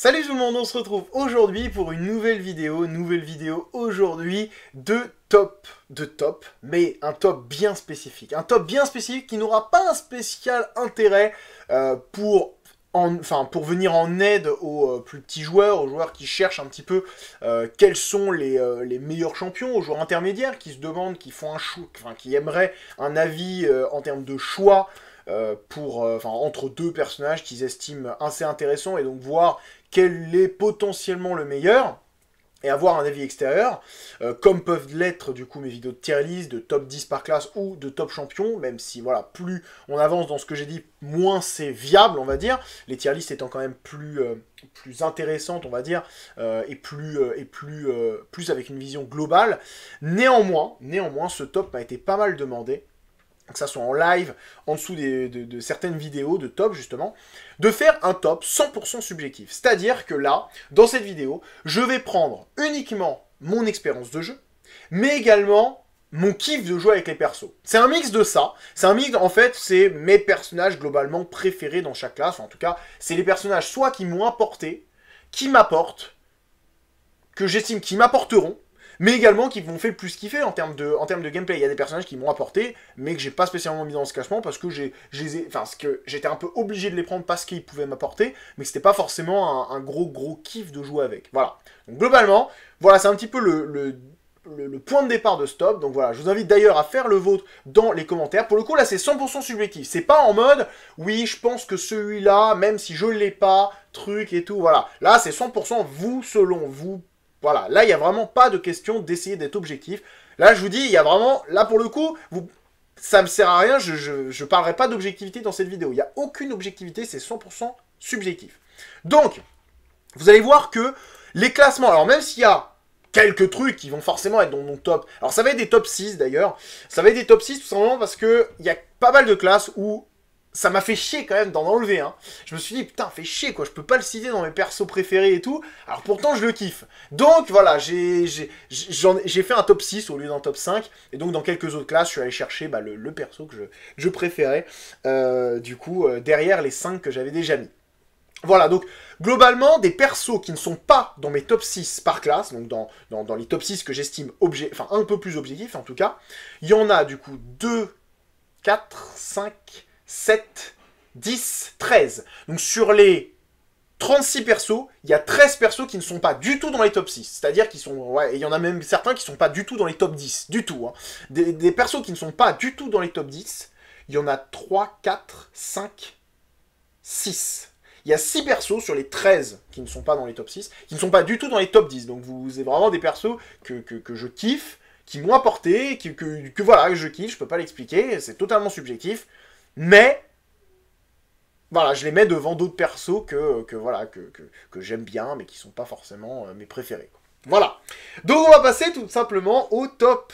Salut tout le monde, on se retrouve aujourd'hui pour une nouvelle vidéo, nouvelle vidéo aujourd'hui de top, de top, mais un top bien spécifique. Un top bien spécifique qui n'aura pas un spécial intérêt euh, pour enfin pour venir en aide aux euh, plus petits joueurs, aux joueurs qui cherchent un petit peu euh, quels sont les, meilleurs champions, aux joueurs intermédiaires qui se demandent, qui font un choix, enfin qui aimeraient un avis en termes de choix pour, enfin entre deux personnages qu'ils estiment assez intéressants et donc voir quel est potentiellement le meilleur et avoir un avis extérieur, euh, comme peuvent l'être du coup mes vidéos de tier list, de top 10 par classe ou de top champion, même si voilà, plus on avance dans ce que j'ai dit, moins c'est viable, on va dire, les tier list étant quand même plus, euh, plus intéressantes, on va dire, euh, et, plus, et plus, plus avec une vision globale. Néanmoins, néanmoins, ce top m'a été pas mal demandé, que ça soit en live, en dessous de, certaines vidéos, de top justement, de faire un top 100% subjectif. C'est-à-dire que là, dans cette vidéo, je vais prendre uniquement mon expérience de jeu, mais également mon kiff de jouer avec les persos. C'est un mix de ça, c'est un mix, en fait, c'est mes personnages globalement préférés dans chaque classe, en tout cas, c'est les personnages soit qui m'ont apporté, qui m'apportent, que j'estime qui m'apporteront, mais également qui m'ont fait le plus kiffer en termes de, en termes de gameplay. Il y a des personnages qui m'ont apporté, mais que j'ai pas spécialement mis dans ce classement parce que j'ai, enfin, j'étais un peu obligé de les prendre parce qu'ils pouvaient m'apporter, mais que c'était pas forcément un, gros gros kiff de jouer avec. Voilà. Donc globalement, voilà, c'est un petit peu le, point de départ de stop. Donc voilà, je vous invite d'ailleurs à faire le vôtre dans les commentaires. Pour le coup, là, c'est 100% subjectif. C'est pas en mode, oui, je pense que celui-là, même si je l'ai pas, truc et tout, voilà. Là, c'est 100% vous, selon vous, voilà, là, il n'y a vraiment pas de question d'essayer d'être objectif. Là, je vous dis, il y a vraiment... Là, pour le coup, vous, ça me sert à rien, je, je, parlerai pas d'objectivité dans cette vidéo. Il n'y a aucune objectivité, c'est 100% subjectif. Donc, vous allez voir que les classements, alors même s'il y a quelques trucs qui vont forcément être dans mon top, alors ça va être des top 6 d'ailleurs, ça va être des top 6 tout simplement parce qu'il y a pas mal de classes où ça m'a fait chier quand même d'en enlever. Hein. Je me suis dit, putain, fait chier quoi, je peux pas le citer dans mes persos préférés et tout. Alors pourtant, je le kiffe. Donc voilà, j'ai fait un top 6 au lieu d'un top 5. Et donc, dans quelques autres classes, je suis allé chercher bah, le, perso que je, préférais. Euh, du coup, euh, derrière les 5 que j'avais déjà mis. Voilà, donc globalement, des persos qui ne sont pas dans mes top 6 par classe, donc dans, les top 6 que j'estime enfin un peu plus objectifs en tout cas, il y en a du coup 2, 4, 5, 7, 10, 13. Donc sur les 36 persos, il y a 13 persos qui ne sont pas du tout dans les top 6. C'est-à-dire qu'ils sont... Ouais, il y en a même certains qui ne sont pas du tout dans les top 10. Du tout. Hein. Des, persos qui ne sont pas du tout dans les top 10, il y en a 3, 4, 5, 6. Il y a 6 persos sur les 13 qui ne sont pas dans les top 6, qui ne sont pas du tout dans les top 10. Donc vous avez vraiment des persos que, que, que je kiffe, qui m'ont apporté, que, que, que, voilà, je kiffe, je peux pas l'expliquer, c'est totalement subjectif mais voilà, je les mets devant d'autres persos que, voilà que, j'aime bien, mais qui sont pas forcément euh, mes préférés. Voilà. Donc on va passer tout simplement au top.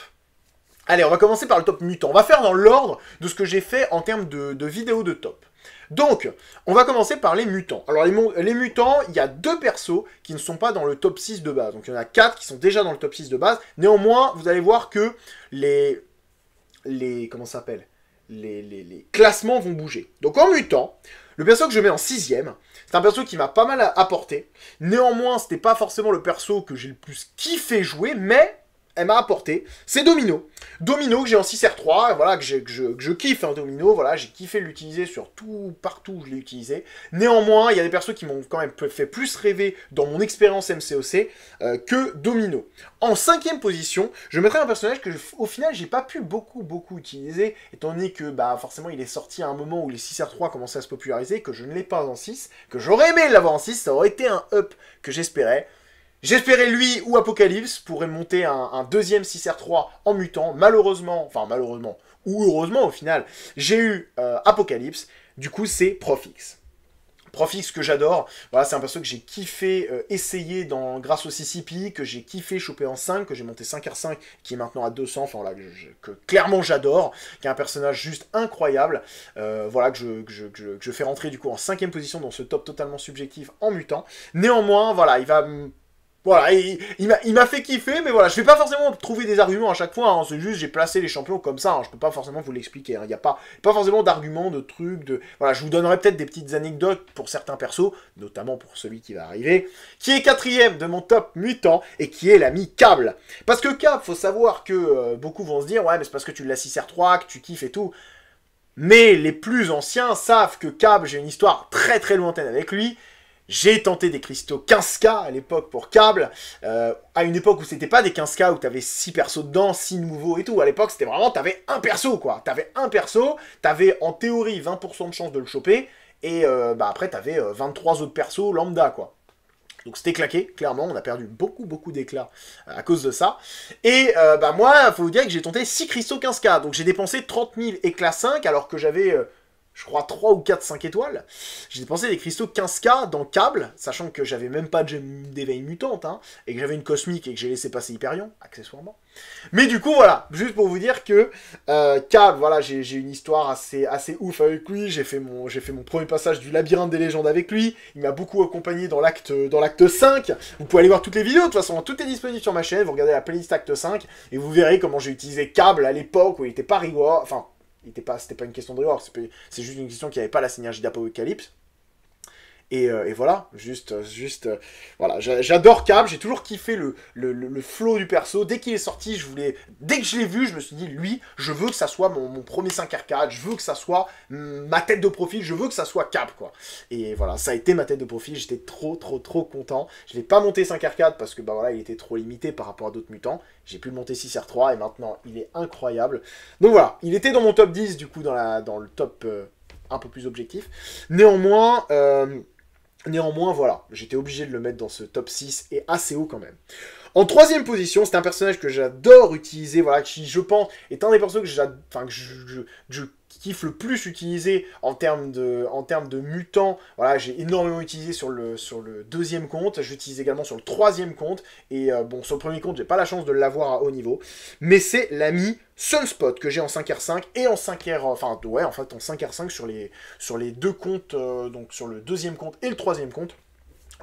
Allez, on va commencer par le top mutant. On va faire dans l'ordre de ce que j'ai fait en termes de, vidéos de top. Donc, on va commencer par les mutants. Alors, les, les mutants, il y a deux persos qui ne sont pas dans le top 6 de base. Donc, il y en a quatre qui sont déjà dans le top 6 de base. Néanmoins, vous allez voir que les... les comment ça s'appelle les, classements vont bouger. Donc en mutant, le perso que je mets en sixième, c'est un perso qui m'a pas mal apporté. Néanmoins, c'était pas forcément le perso que j'ai le plus kiffé jouer, mais elle m'a apporté, c'est Domino. Domino que j'ai en 6R3, voilà, que, je, kiffe, hein, Domino, voilà, j'ai kiffé l'utiliser sur tout, partout où je l'ai utilisé. Néanmoins, il y a des persos qui m'ont quand même fait plus rêver dans mon expérience MCOC euh, que Domino. En cinquième position, je mettrai un personnage que, au final, j'ai pas pu beaucoup, beaucoup utiliser, étant donné que, bah, forcément, il est sorti à un moment où les 6R3 commençaient à se populariser, que je ne l'ai pas en 6, que j'aurais aimé l'avoir en 6, ça aurait été un up que j'espérais. J'espérais lui ou Apocalypse pourrait monter un, deuxième 6R3 en mutant. Malheureusement, enfin malheureusement, ou heureusement au final, j'ai eu euh, Apocalypse. Du coup, c'est Profix. Profix que j'adore, voilà, c'est un perso que j'ai kiffé euh, essayer dans, grâce au CCP, que j'ai kiffé choper en 5, que j'ai monté 5R5, qui est maintenant à 200, enfin là, que, clairement j'adore, qui est un personnage juste incroyable, euh, voilà, que je, fais rentrer du coup en 5 position dans ce top totalement subjectif en mutant. Néanmoins, voilà, il va voilà, il, m'a fait kiffer, mais voilà, je vais pas forcément trouver des arguments à chaque fois, hein, c'est juste j'ai placé les champions comme ça, je hein, je peux pas forcément vous l'expliquer, hein, il n'y a pas, forcément d'arguments, de trucs, de... Voilà, je vous donnerai peut-être des petites anecdotes pour certains persos, notamment pour celui qui va arriver, qui est quatrième de mon top mutant, et qui est l'ami Cable. Parce que Cable, faut savoir que euh, beaucoup vont se dire, ouais, mais c'est parce que tu l'as 6R3, que tu kiffes et tout, mais les plus anciens savent que Cable, j'ai une histoire très très lointaine avec lui, j'ai tenté des cristaux 15K à l'époque pour câble, euh, à une époque où c'était pas des 15K où t'avais 6 persos dedans, 6 nouveaux et tout. À l'époque, c'était vraiment, t'avais un perso quoi. T'avais un perso, t'avais en théorie 20% de chance de le choper, et euh, bah après, t'avais 23 euh, autres persos lambda quoi. Donc c'était claqué, clairement, on a perdu beaucoup beaucoup d'éclats à cause de ça. Et bah moi, faut vous dire que j'ai tenté 6 cristaux 15K, donc j'ai dépensé 30 000 éclats 5 alors que j'avais je crois, 3 ou 4, 5 étoiles. J'ai dépensé des cristaux 15k dans câble, sachant que j'avais même pas d'éveil mutante, hein, et que j'avais une cosmique et que j'ai laissé passer Hyperion, accessoirement. Mais du coup, voilà, juste pour vous dire que euh, Cable, voilà, j'ai une histoire assez, assez ouf avec lui, j'ai fait, mon, fait mon premier passage du labyrinthe des légendes avec lui, il m'a beaucoup accompagné dans l'acte 5, vous pouvez aller voir toutes les vidéos, de toute façon, tout est disponible sur ma chaîne, vous regardez la playlist acte 5, et vous verrez comment j'ai utilisé câble à l'époque où il était pas enfin, c'était pas, pas une question de rework, c'est juste une question qu'il n'avait avait pas la synergie d'Apocalypse. Et, euh, voilà, juste, juste, euh, voilà, j'adore Cap, j'ai toujours kiffé le, le, le, flow du perso. Dès qu'il est sorti, je voulais, dès que je l'ai vu, je me suis dit, lui, je veux que ça soit mon, premier 5 arcade, je veux que ça soit ma tête de profil, je veux que ça soit Cap, quoi. Et voilà, ça a été ma tête de profil, j'étais trop, trop, trop content. Je l'ai pas monté 5 arcade parce que, bah voilà, il était trop limité par rapport à d'autres mutants. J'ai pu monter 6 R3 et maintenant il est incroyable. Donc voilà, il était dans mon top 10 du coup dans, le top euh, un peu plus objectif. Néanmoins, euh, néanmoins voilà, j'étais obligé de le mettre dans ce top 6 et assez haut quand même. En troisième position, c'est un personnage que j'adore utiliser, voilà, qui je pense est un des personnages que, enfin, que je qui kiffe le plus utilisé en termes de, en de mutants. Voilà, j'ai énormément utilisé sur le, sur le deuxième compte, j'utilise également sur le troisième compte, et euh, bon, sur le premier compte, j'ai pas la chance de l'avoir à haut niveau, mais c'est l'ami Sunspot que j'ai en 5R5 et en 5R, enfin, ouais, en fait, en 5R5 sur les, sur les deux comptes, euh, donc sur le deuxième compte et le troisième compte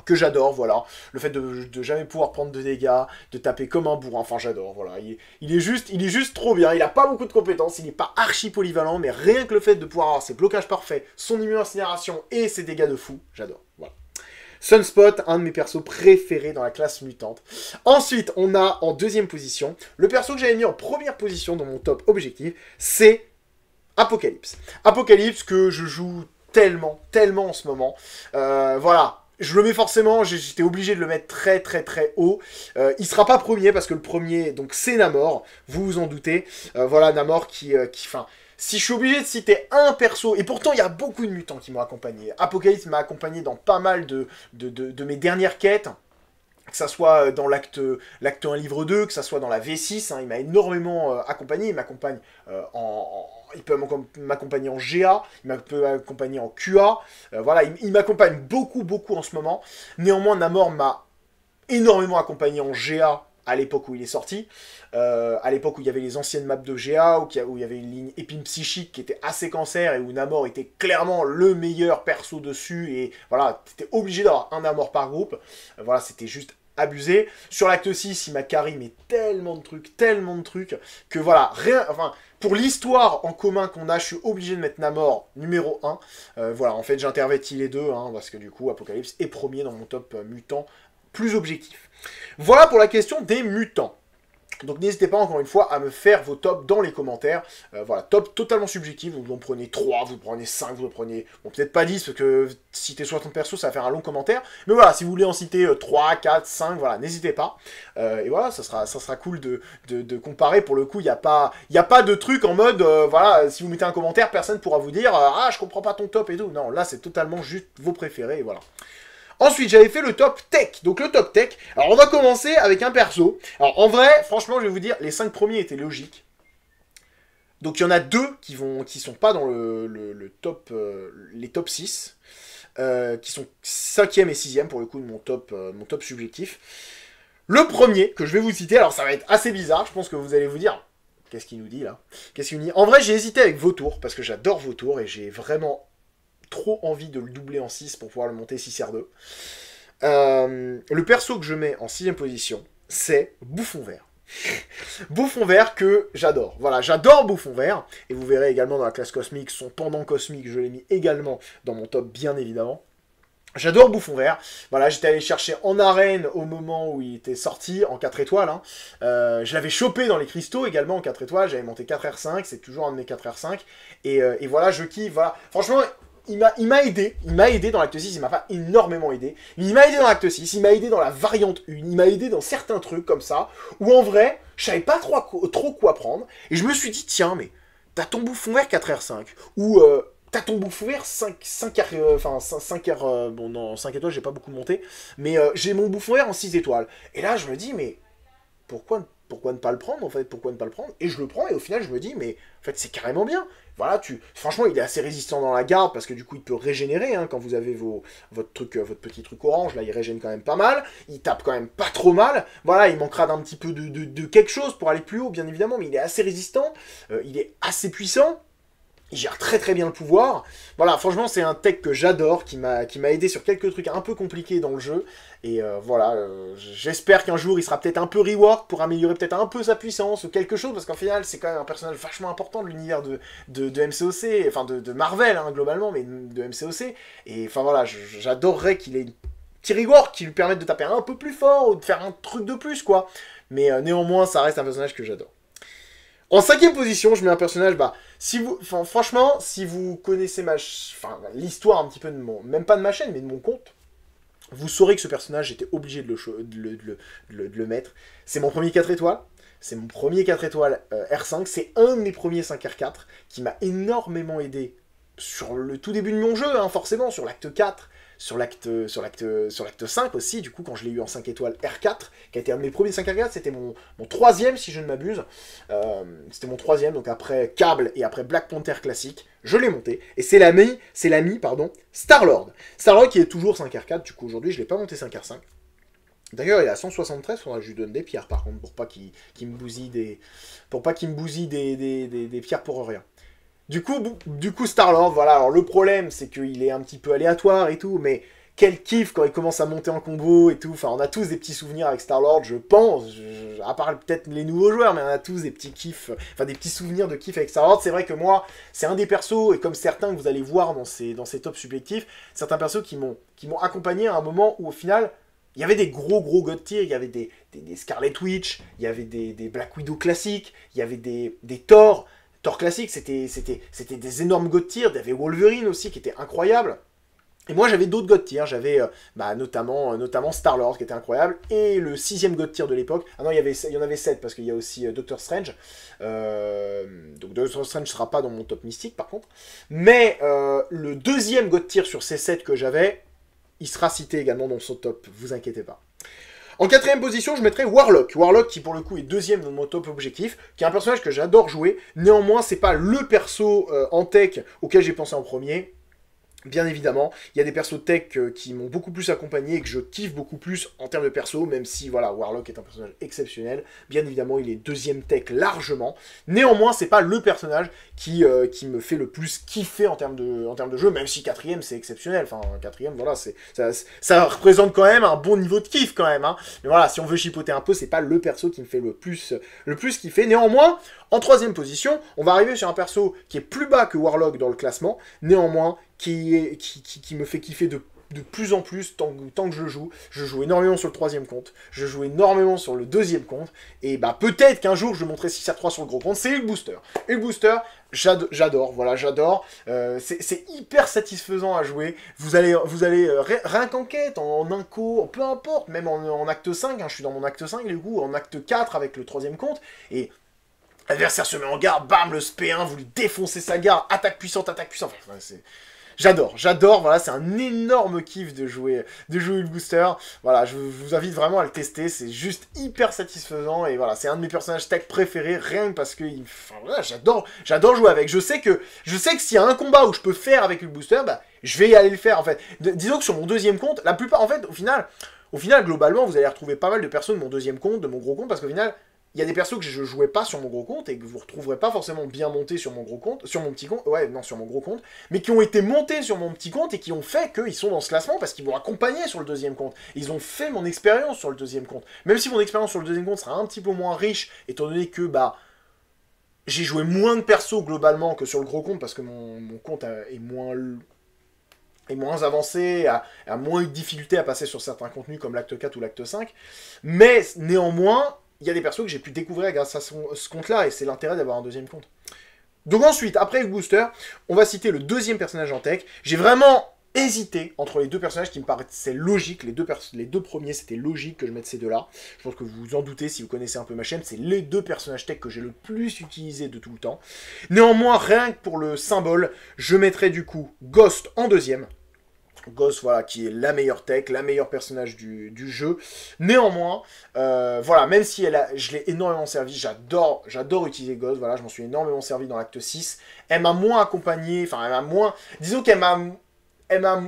que j'adore, voilà. Le fait de, jamais pouvoir prendre de dégâts, de taper comme un bourrin, enfin j'adore, voilà. Il, est juste, il est juste trop bien, il a pas beaucoup de compétences, il n'est pas archi polyvalent, mais rien que le fait de pouvoir avoir ses blocages parfaits, son incinération et ses dégâts de fou, j'adore, voilà. Sunspot, un de mes persos préférés dans la classe mutante. Ensuite, on a en deuxième position, le perso que j'avais mis en première position dans mon top objectif, c'est Apocalypse. Apocalypse que je joue tellement, tellement en ce moment. Euh, voilà, je le mets forcément, j'étais obligé de le mettre très très très haut. Euh, il sera pas premier parce que le premier, donc c'est Namor, vous vous en doutez. Euh, voilà Namor qui, euh, qui, fin, si je suis obligé de citer un perso, et pourtant il y a beaucoup de mutants qui m'ont accompagné. Apocalypse m'a accompagné dans pas mal de, de, mes dernières quêtes que ça soit dans l'acte 1 livre 2, que ça soit dans la V6, hein, il m'a énormément accompagné, il m'accompagne en, il peut m'accompagner en GA, euh, il peut m'accompagner en QA. voilà, il, m'accompagne beaucoup, beaucoup en ce moment. Néanmoins, Namor m'a énormément accompagné en GA à l'époque où il est sorti, euh, à l'époque où il y avait les anciennes maps de GA, où, il y avait une ligne épine psychique qui était assez cancer et où Namor était clairement le meilleur perso dessus et voilà, t'étais obligé d'avoir un Namor par groupe. Euh, voilà, c'était juste abusé. Sur l'acte 6, il m'a carré tellement de trucs, tellement de trucs, que voilà, rien, enfin, pour l'histoire en commun qu'on a, je suis obligé de mettre Namor numéro 1. Euh, voilà, en fait, j'interviens-t-il les deux, hein, parce que du coup, Apocalypse est premier dans mon top euh, mutant plus objectif. Voilà pour la question des mutants. Donc n'hésitez pas encore une fois à me faire vos tops dans les commentaires. Euh, voilà, top totalement subjectif, vous en prenez 3, vous prenez 5, vous en prenez, bon peut-être pas 10, parce que citer 60 persos ça va faire un long commentaire, mais voilà, si vous voulez en citer 3, 4, 5, voilà, n'hésitez pas. Euh, et voilà, ça sera, ça sera cool de, comparer, pour le coup, il n'y a, pas, a pas de truc en mode, euh, voilà, si vous mettez un commentaire, personne pourra vous dire, ah je comprends pas ton top et tout, non, là c'est totalement juste vos préférés, et voilà. Ensuite, j'avais fait le top tech. Donc le top tech, alors on va commencer avec un perso. Alors en vrai, franchement, je vais vous dire, les 5 premiers étaient logiques. Donc il y en a deux qui vont qui sont pas dans le, top euh, les top 6 euh, qui sont 5e et 6e pour le coup de mon top euh, mon top subjectif. Le premier que je vais vous citer, alors ça va être assez bizarre, je pense que vous allez vous dire qu'est-ce qu'il nous dit là Qu'est-ce qu'il nous dit En vrai, j'ai hésité avec Vautour parce que j'adore Vautour et j'ai vraiment trop envie de le doubler en 6 pour pouvoir le monter 6R2. Euh, le perso que je mets en 6 position, c'est Bouffon Vert. Bouffon Vert que j'adore. Voilà, j'adore Bouffon Vert. Et vous verrez également dans la classe cosmique, son pendant cosmique, je l'ai mis également dans mon top, bien évidemment. J'adore Bouffon Vert. Voilà, j'étais allé chercher en arène au moment où il était sorti en 4 étoiles. Hein. Euh, je l'avais chopé dans les cristaux également en 4 étoiles. J'avais monté 4R5, c'est toujours un de mes 4R5. Et, euh, et voilà, je kiffe. Voilà. Franchement, il m'a aidé, il m'a aidé dans l'acte 6, il m'a pas énormément aidé, mais il m'a aidé dans l'acte 6, il m'a aidé dans la variante 1, il m'a aidé dans certains trucs comme ça, où en vrai, je savais pas trop, trop quoi prendre, et je me suis dit, tiens, mais t'as ton bouffon vert 4R5, ou euh, t'as ton bouffon vert 5, 5R, euh, enfin 5, r euh, bon non, 5 étoiles, j'ai pas beaucoup monté, mais euh, j'ai mon bouffon vert en 6 étoiles, et là je me dis, mais pourquoi pourquoi ne pas le prendre en fait Pourquoi ne pas le prendre Et je le prends et au final je me dis mais en fait c'est carrément bien. Voilà, tu franchement il est assez résistant dans la garde parce que du coup il peut régénérer hein, quand vous avez vos votre truc euh, votre petit truc orange là il régène quand même pas mal. Il tape quand même pas trop mal. Voilà, il manquera d'un petit peu de, de, quelque chose pour aller plus haut bien évidemment, mais il est assez résistant. Euh, il est assez puissant. Il gère très très bien le pouvoir. Voilà, franchement, c'est un tech que j'adore, qui m'a aidé sur quelques trucs un peu compliqués dans le jeu. Et euh, voilà, euh, j'espère qu'un jour, il sera peut-être un peu rework pour améliorer peut-être un peu sa puissance ou quelque chose, parce qu'en final, c'est quand même un personnage vachement important de l'univers de, de, MCOC, enfin de, de Marvel, hein, globalement, mais de MCOC. Et enfin voilà, j'adorerais qu'il ait un petit rework qui lui permette de taper un peu plus fort ou de faire un truc de plus, quoi. Mais euh, néanmoins, ça reste un personnage que j'adore. En cinquième position, je mets un personnage, bah, si vous, franchement, si vous connaissez ma, enfin, l'histoire un petit peu de mon, même pas de ma chaîne, mais de mon compte, vous saurez que ce personnage, j'étais obligé de le, de le, de le, mettre. C'est mon premier 4 étoiles, c'est mon premier 4 étoiles euh, R5, c'est un de mes premiers 5 R4 qui m'a énormément aidé sur le tout début de mon jeu, hein, forcément, sur l'acte 4, sur l'acte sur l'acte sur l'acte 5 aussi, du coup quand je l'ai eu en 5 étoiles R4, qui a été un de mes premiers 5 R4, c'était mon, troisième si je ne m'abuse. Euh, c'était mon troisième, donc après câble et après Black Panther classique, je l'ai monté. Et c'est l'ami, c'est l'ami, pardon, Star-Lord. Star-Lord qui est toujours 5 R4, du coup aujourd'hui je l'ai pas monté 5 R5. D'ailleurs, il est à 173, faudra que je lui donne des pierres par contre, pour pas qu'il me bousille des. Pour pas qu'il me bousille des, des pierres pour rien. Du coup, du coup voilà. Alors le problème, c'est qu'il est un petit peu aléatoire et tout, mais quel kiff quand il commence à monter en combo et tout. Enfin, on a tous des petits souvenirs avec Star-Lord, je pense. à part peut-être les nouveaux joueurs, mais on a tous des petits kiffs, enfin des petits souvenirs de kiff avec Star-Lord. C'est vrai que moi, c'est un des persos, et comme certains que vous allez voir dans ces, dans ces tops subjectifs, certains persos qui m'ont accompagné à un moment où au final, il y avait des gros gros god tier, il y avait des, Scarlet Witch, il y avait des, Black Widow classiques, il y avait des, des Thor, Thor classique, c'était des énormes God tier, il y avait Wolverine aussi qui était incroyable. Et moi j'avais d'autres God tier, j'avais euh, bah, notamment, euh, notamment Star-Lord qui était incroyable, et le sixième God tier de l'époque, ah non il y, avait, il y en avait sept parce qu'il y a aussi euh, Doctor Strange, donc Doctor Strange ne sera pas dans mon top mystique par contre, mais le deuxième God tier sur ces sept que j'avais, il sera cité également dans son top, vous inquiétez pas. En quatrième position, je mettrai Warlock. Warlock qui pour le coup est deuxième dans mon top objectif, qui est un personnage que j'adore jouer. Néanmoins, c'est pas le perso euh, en tech auquel j'ai pensé en premier. Bien évidemment, il y a des persos tech euh, qui m'ont beaucoup plus accompagné et que je kiffe beaucoup plus en termes de perso, même si voilà, Warlock est un personnage exceptionnel. Bien évidemment, il est deuxième tech largement. Néanmoins, c'est pas le personnage qui, euh, qui me fait le plus kiffer en termes de, en termes de jeu, même si quatrième c'est exceptionnel. Enfin, quatrième, voilà, c'est ça, ça, représente quand même un bon niveau de kiff quand même. Hein. Mais voilà, si on veut chipoter un peu, c'est pas le perso qui me fait le plus, le plus kiffer. Néanmoins, en troisième position, on va arriver sur un perso qui est plus bas que Warlock dans le classement, néanmoins qui, me fait kiffer de plus en plus tant, que je joue. Je joue énormément sur le troisième compte, je joue énormément sur le deuxième compte, et bah peut-être qu'un jour je montrerai 6 à 3 sur le gros compte, c'est le booster. Et booster, j'adore, voilà, j'adore. Euh, c'est hyper satisfaisant à jouer. Vous allez, vous allez euh, rien qu'enquête, en, en inco, peu importe, même en, acte 5, hein, je suis dans mon acte 5 du coup, en acte 4 avec le troisième compte, et L'adversaire se met en garde, bam, le SP1, vous lui défoncez sa garde, attaque puissante, attaque puissante. c'est... J'adore, j'adore, voilà, c'est un énorme kiff de jouer, de jouer Hulk Booster. Voilà, je, vous invite vraiment à le tester, c'est juste hyper satisfaisant et voilà, c'est un de mes personnages tech préférés, rien que parce que enfin, voilà, j'adore, j'adore jouer avec. Je sais que, je sais que s'il y a un combat où je peux faire avec le Booster, bah, je vais y aller le faire en fait. disons que sur mon deuxième compte, la plupart, en fait, au final, au final, globalement, vous allez retrouver pas mal de personnes de mon deuxième compte, de mon gros compte, parce qu'au final, il y a des persos que je jouais pas sur mon gros compte et que vous retrouverez pas forcément bien montés sur mon gros compte, sur mon petit compte, ouais, non, sur mon gros compte, mais qui ont été montés sur mon petit compte et qui ont fait qu'ils sont dans ce classement parce qu'ils m'ont accompagné sur le deuxième compte. ils ont fait mon expérience sur le deuxième compte. Même si mon expérience sur le deuxième compte sera un petit peu moins riche, étant donné que, bah, j'ai joué moins de persos globalement que sur le gros compte parce que mon, compte est moins est moins avancé, a, moins eu de difficulté à passer sur certains contenus comme l'acte 4 ou l'acte 5, mais néanmoins, il y a des persos que j'ai pu découvrir grâce à ce compte-là, et c'est l'intérêt d'avoir un deuxième compte. Donc ensuite, après Booster, on va citer le deuxième personnage en tech. J'ai vraiment hésité entre les deux personnages qui me paraissaient logiques. Les deux, les deux premiers, c'était logique que je mette ces deux-là. Je pense que vous vous en doutez si vous connaissez un peu ma chaîne. C'est les deux personnages tech que j'ai le plus utilisé de tout le temps. Néanmoins, rien que pour le symbole, je mettrai du coup Ghost en deuxième. Ghost, voilà, qui est la meilleure tech, la meilleure personnage du, du jeu. Néanmoins, euh, voilà, même si elle a, je l'ai énormément servi, j'adore, j'adore utiliser Ghost, voilà, je m'en suis énormément servi dans l'acte 6. Elle m'a moins accompagné, enfin, elle m'a moins, disons qu'elle m'a, elle m'a,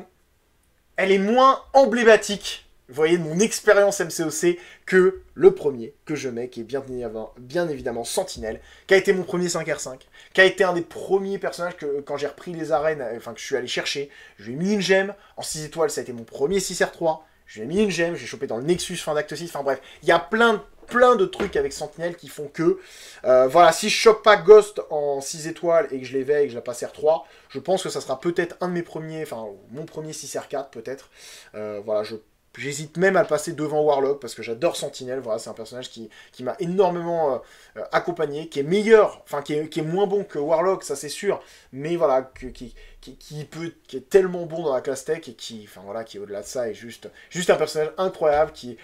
elle est moins emblématique voyez de mon expérience MCOC que le premier que je mets, qui est bien, évidemment Sentinelle, qui a été mon premier 5R5, qui a été un des premiers personnages que quand j'ai repris les arènes, euh, enfin que je suis allé chercher, je lui ai mis une gemme, en 6 étoiles ça a été mon premier 6R3, je lui ai mis une gemme, j'ai chopé dans le Nexus fin d'acte 6, enfin bref, il y a plein de plein de trucs avec Sentinelle qui font que, euh, voilà, si je chope pas Ghost en 6 étoiles et que je l'éveille et que je la passe R3, je pense que ça sera peut-être un de mes premiers, enfin, mon premier 6 R4 peut-être. Euh, voilà, je J'hésite même à le passer devant Warlock parce que j'adore Sentinelle. Voilà, c'est un personnage qui, m'a énormément euh, euh, accompagné, qui est meilleur, enfin qui est, moins bon que Warlock, ça c'est sûr, mais voilà, qui, qui, peut, qui est tellement bon dans la classe tech et qui, enfin voilà, qui est au-delà de ça est juste, juste un personnage incroyable qui,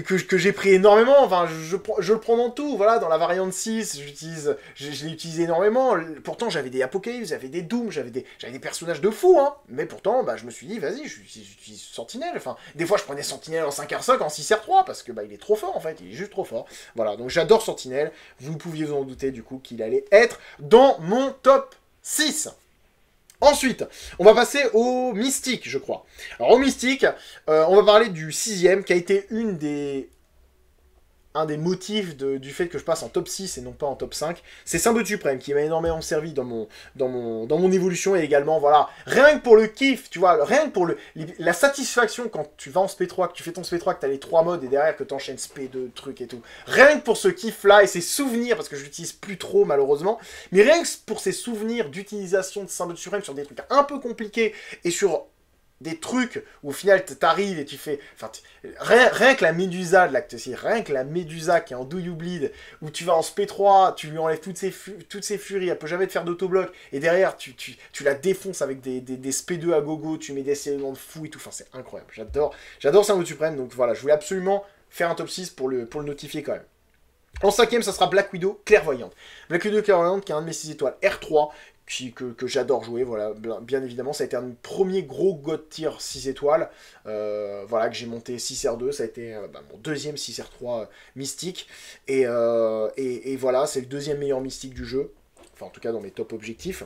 que, j'ai pris énormément, enfin je, je, le prends dans tout, voilà, dans la variante 6, j'utilise, je, l'ai utilisé énormément, pourtant j'avais des Apocalypse, j'avais des Doom, j'avais des, j'avais des personnages de fou, hein, mais pourtant, bah je me suis dit, vas-y, j'utilise Sentinelle, enfin, des fois je prenais Sentinelle en 5R5, en 6R3, parce que bah il est trop fort en fait, il est juste trop fort, voilà, donc j'adore Sentinelle, vous pouviez vous en douter du coup qu'il allait être dans mon top 6 Ensuite, on va passer au mystique, je crois. Alors au mystique, euh, on va parler du sixième, qui a été une des un des motifs du fait que je passe en top 6 et non pas en top 5, c'est Symbole Suprême qui m'a énormément servi dans mon, dans, mon, dans mon évolution et également, voilà, rien que pour le kiff, tu vois, rien que pour le, la satisfaction quand tu vas en SP3, que tu fais ton SP3, que t'as les trois modes et derrière que tu enchaînes SP2, truc et tout. Rien que pour ce kiff-là et ces souvenirs, parce que je l'utilise plus trop malheureusement, mais rien que pour ces souvenirs d'utilisation de Symbole Suprême sur des trucs un peu compliqués et sur des trucs où au final t'arrives et tu fais enfin rien, que la Médusa de l'acte 6 rien que la Médusa qui est en Do You Bleed où tu vas en SP3 tu lui enlèves toutes ses, toutes furies elle peut jamais te faire d'autobloc et derrière tu, tu, tu, la défonces avec des, SP2 à gogo tu mets des éléments de fou et tout enfin c'est incroyable j'adore j'adore tu prennes donc voilà je voulais absolument faire un top 6 pour le, pour le notifier quand même en cinquième, ça sera Black Widow Clairvoyante. Black Widow Clairvoyante qui est un de mes 6 étoiles R3, que, j'adore jouer, voilà, bien évidemment, ça a été un premier gros God tier 6 étoiles, euh, voilà, que j'ai monté 6R2, ça a été euh, bah, mon deuxième 6R3 euh, mystique, et, et voilà, c'est le deuxième meilleur mystique du jeu, enfin en tout cas dans mes top objectifs.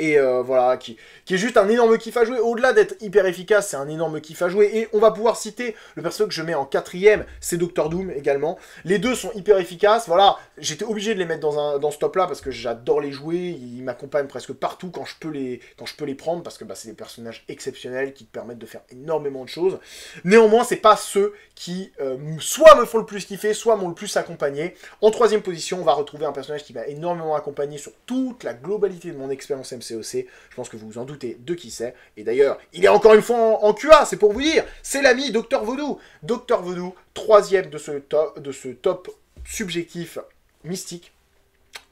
Et euh, voilà, qui, est juste un énorme kiff à jouer. Au-delà d'être hyper efficace, c'est un énorme kiff à jouer. Et on va pouvoir citer le perso que je mets en quatrième, c'est Doctor Doom également. Les deux sont hyper efficaces. Voilà, j'étais obligé de les mettre dans, un, dans ce top-là parce que j'adore les jouer. Ils m'accompagnent presque partout quand je peux les, quand je peux les prendre parce que bah, c'est des personnages exceptionnels qui te permettent de faire énormément de choses. Néanmoins, c'est pas ceux qui euh, soit me font le plus kiffer, soit m'ont le plus accompagné. En troisième position, on va retrouver un personnage qui m'a énormément accompagné sur toute la globalité de mon expérience MC COC. Je pense que vous vous en doutez de qui c'est. Et d'ailleurs, il est encore une fois en, QA, c'est pour vous dire. C'est l'ami Docteur Vaudou. Docteur Vaudou, troisième de ce, top, de ce top subjectif mystique.